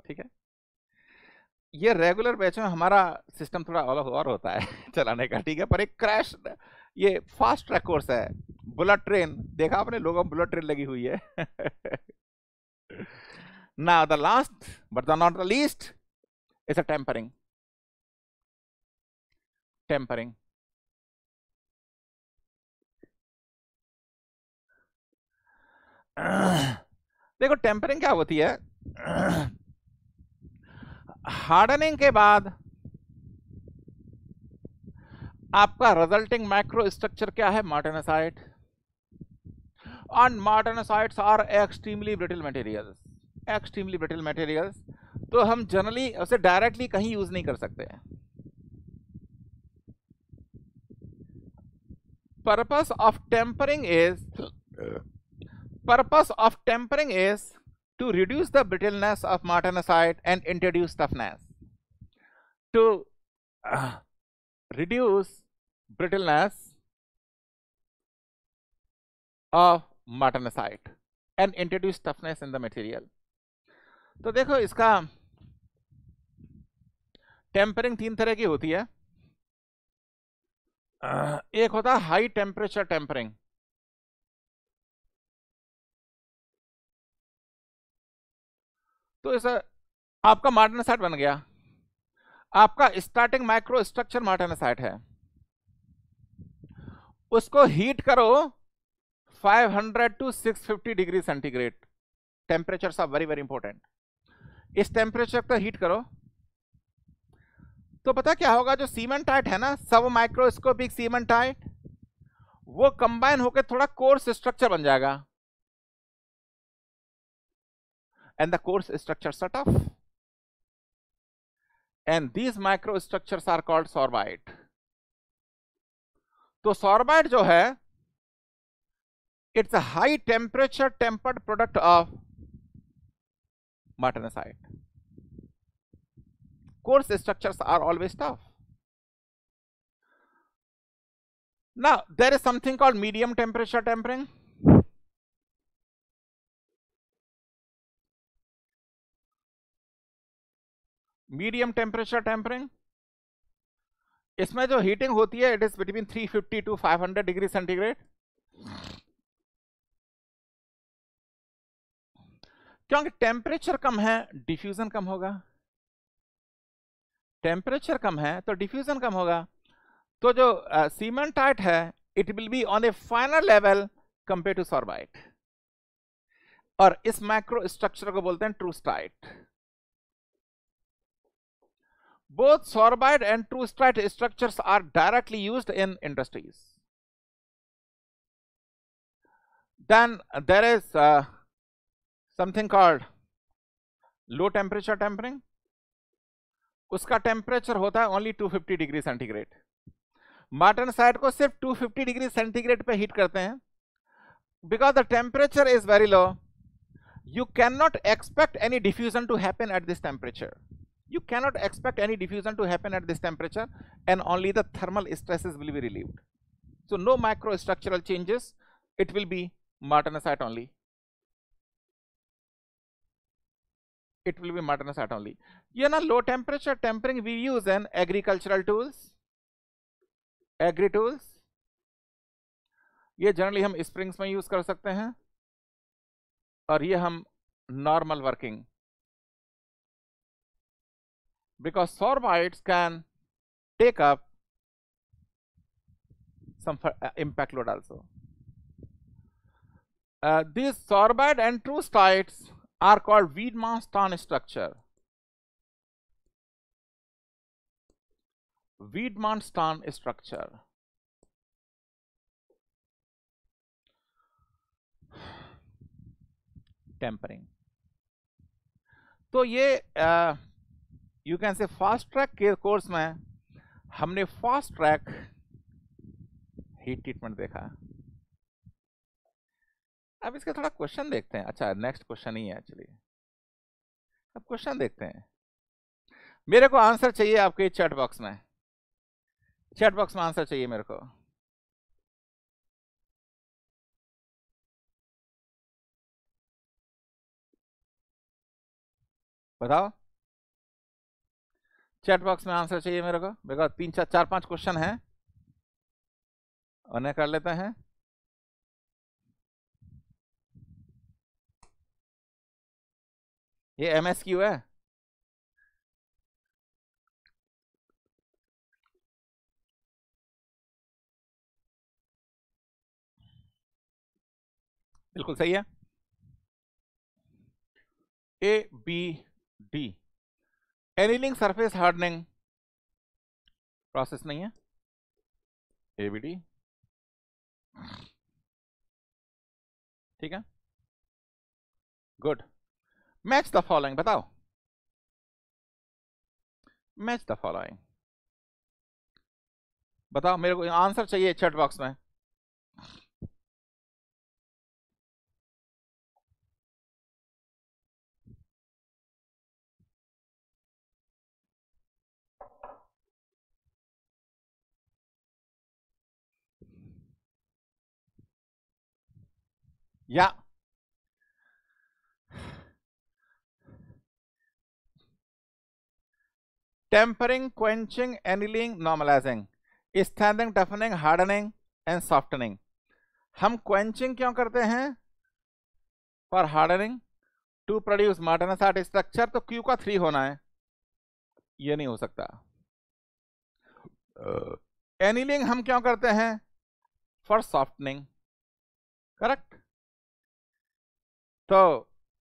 ठीक है ये रेगुलर बैच में हमारा सिस्टम थोड़ा ऑल और होता है <laughs> चलाने का ठीक है पर एक क्रैश ये फास्ट ट्रैक कोर्स है बुलेट ट्रेन देखा आपने लोगों बुलेट ट्रेन लगी हुई है ना the last but the not the least is a tempering tempering देखो टेम्परिंग क्या होती है हार्डनिंग के बाद आपका रिजल्टिंग माइक्रो स्ट्रक्चर क्या है martensite on martensites are extremely brittle materials extremely brittle materials तो हम जनरली उसे डायरेक्टली कहीं यूज नहीं कर सकते हैं purpose of tempering is purpose of tempering is to reduce the brittleness of martensite and introduce toughness. To uh, reduce brittleness of martensite and introduce toughness in the material. तो देखो इसका टेम्परिंग तीन तरह की होती है एक होता है हाई टेम्परेचर टेम्परिंग तो इस आपका मार्टनसाइट बन गया आपका स्टार्टिंग माइक्रो स्ट्रक्चर साइट है उसको हीट करो 500 to 650 degree centigrade temperature are very very important इस टेम्परेचर तक हीट करो तो पता क्या होगा जो सीमेंटाइट है ना सब माइक्रोस्कोपिक सीमेंटाइट वो कंबाइन होकर थोड़ा कोर्स स्ट्रक्चर बन जाएगा and the coarse structures are tough. And these microstructures are called sorbite. So sorbite जो है it's a high temperature tempered product of martensite. Coarse structures are always tough. Now, there is something called medium temperature tempering. Medium temperature tempering इसमें जो हीटिंग होती है it is between 350 to five degree centigrade क्योंकि टेम्परेचर कम है डिफ्यूजन कम होगा टेम्परेचर कम है तो डिफ्यूजन कम होगा तो जो सीमेंटाइट है it will be on a final level compare to sorbite और इस माइक्रो स्ट्रक्चर को बोलते हैं troostite Both sorbide and true strat structures are directly used in industries. Then there is uh, something called low temperature tempering. उसका temperature hota only 250 degrees centigrade. Martensite side को सिर्फ 250 degrees centigrade पे heat करते हैं because the temperature is very low, you cannot expect any diffusion to happen at this temperature. You cannot expect any diffusion to happen at this temperature and only the thermal stresses will be relieved. So, no microstructural changes, it will be martensite only. It will be martensite only. You know low temperature tempering we use in agricultural tools, agri tools. ये जनरली हम स्प्रिंग्स में यूज़ कर सकते हैं और ये हम normal working because sorbites can take up some uh, impact load also. Uh, these sorbide and trusites are called Wiedemann-Stahn structure. Wiedemann-Stahn structure. Tempering तो ये uh, you can say fast track के कोर्स में हमने फास्ट ट्रैक हीट ट्रीटमेंट देखा अब इसका थोड़ा क्वेश्चन देखते हैं अच्छा नेक्स्ट क्वेश्चन ही है एक्चुअली अब क्वेश्चन देखते हैं मेरे को आंसर चाहिए आपके चैट बॉक्स में चैट बॉक्स में आंसर चाहिए मेरे को बताओ चैट बॉक्स में आंसर चाहिए मेरे को बेकार तीन चार चार पांच क्वेश्चन हैं उन्हें कर लेते हैं ये एम एस क्यू है बिल्कुल सही है A B D annealing surface hardening process नहीं है एबीडी ठीक है गुड मैच द फॉलोइंग बताओ मैच द फॉलोइंग बताओ मेरे को आंसर चाहिए चैट बॉक्स में Ja. Tempering quenching annealing normalizing strengthening toughening hardening and softening हम क्वेंचिंग क्यों करते हैं for hardening to produce martensite structure तो क्यू का थ्री होना है ये नहीं हो सकता एनिलिंग uh, हम क्यों करते हैं फॉर सॉफ्टनिंग करेक्ट तो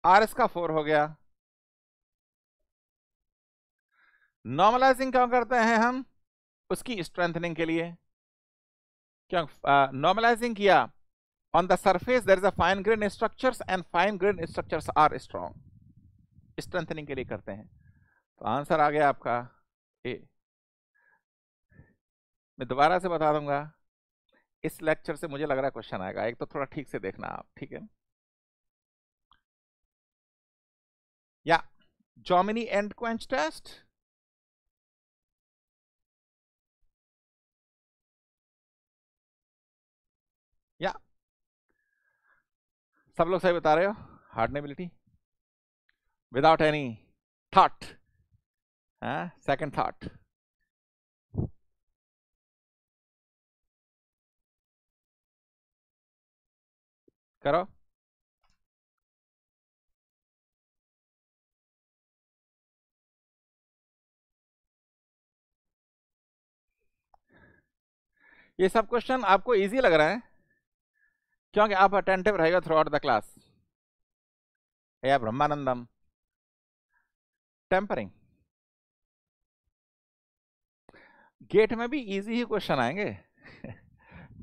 आर एस का फोर हो गया नॉर्मलाइजिंग क्यों करते हैं हम उसकी स्ट्रेंथनिंग के लिए क्यों नॉर्मलाइजिंग किया on the surface there is a fine grain structure and fine grain structures are strong strengthening के लिए करते हैं तो आंसर आ गया आपका ए मैं दोबारा से बता दूंगा इस लेक्चर से मुझे लग रहा है क्वेश्चन आएगा एक तो थोड़ा ठीक से देखना आप ठीक है Germany Endquench test. या सब लोग सही बता रहे हो hardenability without any thought second thought करो ये सब क्वेश्चन आपको इजी लग रहा है क्योंकि आप अटेंटिव रहेगा थ्रू आउट द क्लास या ब्रह्मानंदम टेम्परिंग गेट में भी इजी ही क्वेश्चन आएंगे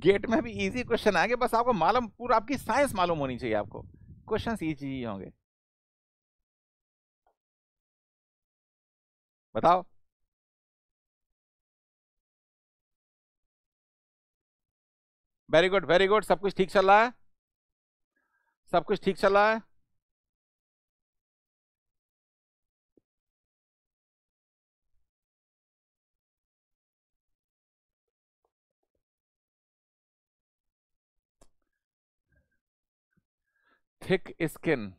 गेट में भी इजी क्वेश्चन आएंगे बस आपको मालूम पूरा आपकी साइंस मालूम होनी चाहिए आपको क्वेश्चंस इजी ही होंगे बताओ वेरी गुड वेरी गुड सब कुछ ठीक चल रहा है सब कुछ ठीक चल रहा है थिक स्किन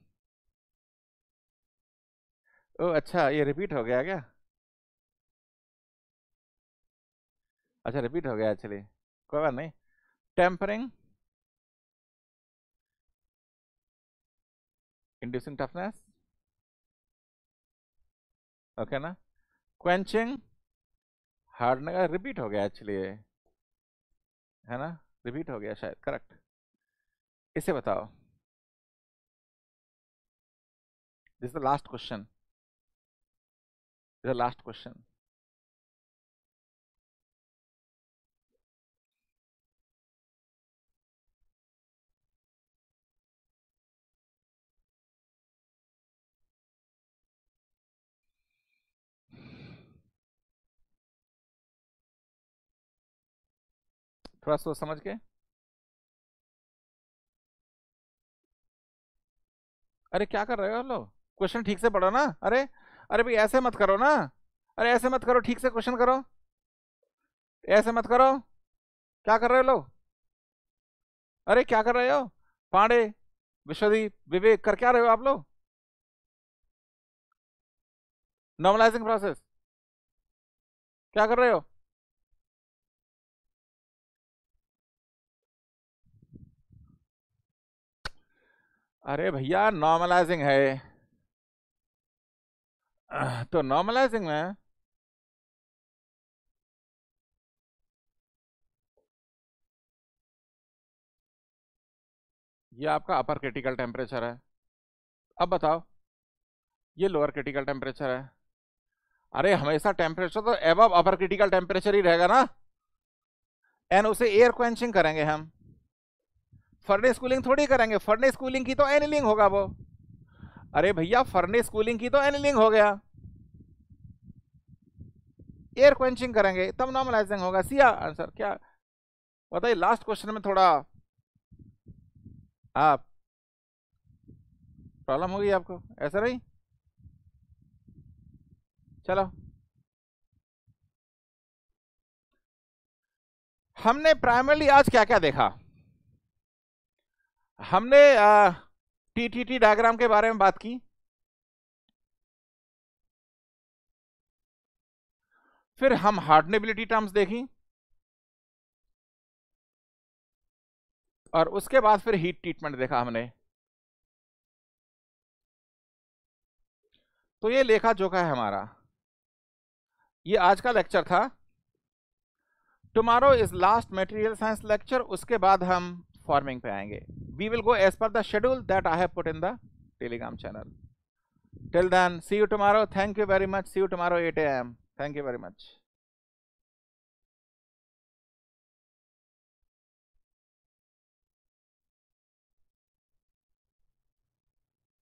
ओ अच्छा ये रिपीट हो गया क्या अच्छा रिपीट हो गया एक्चुअली कोई बात नहीं tampering, inducing toughness, okay ना, quenching, हार्डने का रिपीट हो गया एक्चुअली है ना रिपीट हो गया शायद करेक्ट इसे बताओ this the last question this the last question थोड़ा सोच समझ के अरे क्या कर रहे हो लोग क्वेश्चन ठीक से पढ़ो ना अरे अरे भाई ऐसे मत करो ना अरे ऐसे मत करो ठीक से क्वेश्चन करो ऐसे मत करो क्या कर रहे हो लोग अरे क्या कर रहे हो पांडे विश्वदीप विवेक कर क्या रहे हो आप लोग नॉर्मलाइजिंग प्रोसेस क्या कर रहे हो अरे भैया नॉर्मलाइजिंग है तो नॉर्मलाइजिंग में ये आपका अपर क्रिटिकल टेम्परेचर है अब बताओ ये लोअर क्रिटिकल टेम्परेचर है अरे हमेशा टेम्परेचर तो एबव अपर क्रिटिकल टेम्परेचर ही रहेगा ना एंड उसे एयर क्वेंचिंग करेंगे हम फर्नेस कूलिंग थोड़ी करेंगे फर्नेस कूलिंग की तो एनिलिंग होगा वो अरे भैया फर्नेस कूलिंग की तो एनिलिंग हो गया एयर क्वेंचिंग करेंगे तब नॉर्मलाइजिंग होगा सिया आंसर क्या बताइए लास्ट क्वेश्चन में थोड़ा आप प्रॉब्लम होगी आपको ऐसा नहीं चलो हमने प्राइमरली आज क्या क्या देखा हमने टी टी टी डायग्राम के बारे में बात की फिर हम हार्डनेबिलिटी टर्म्स देखी और उसके बाद फिर हीट ट्रीटमेंट देखा हमने तो ये लेखा जोखा है हमारा ये आज का लेक्चर था tomorrow is last material science lecture उसके बाद हम फॉर्मिंग पे आएंगे we will go as per the schedule that I have put in the Telegram channel till then see you tomorrow thank you very much see you tomorrow at A M thank you very much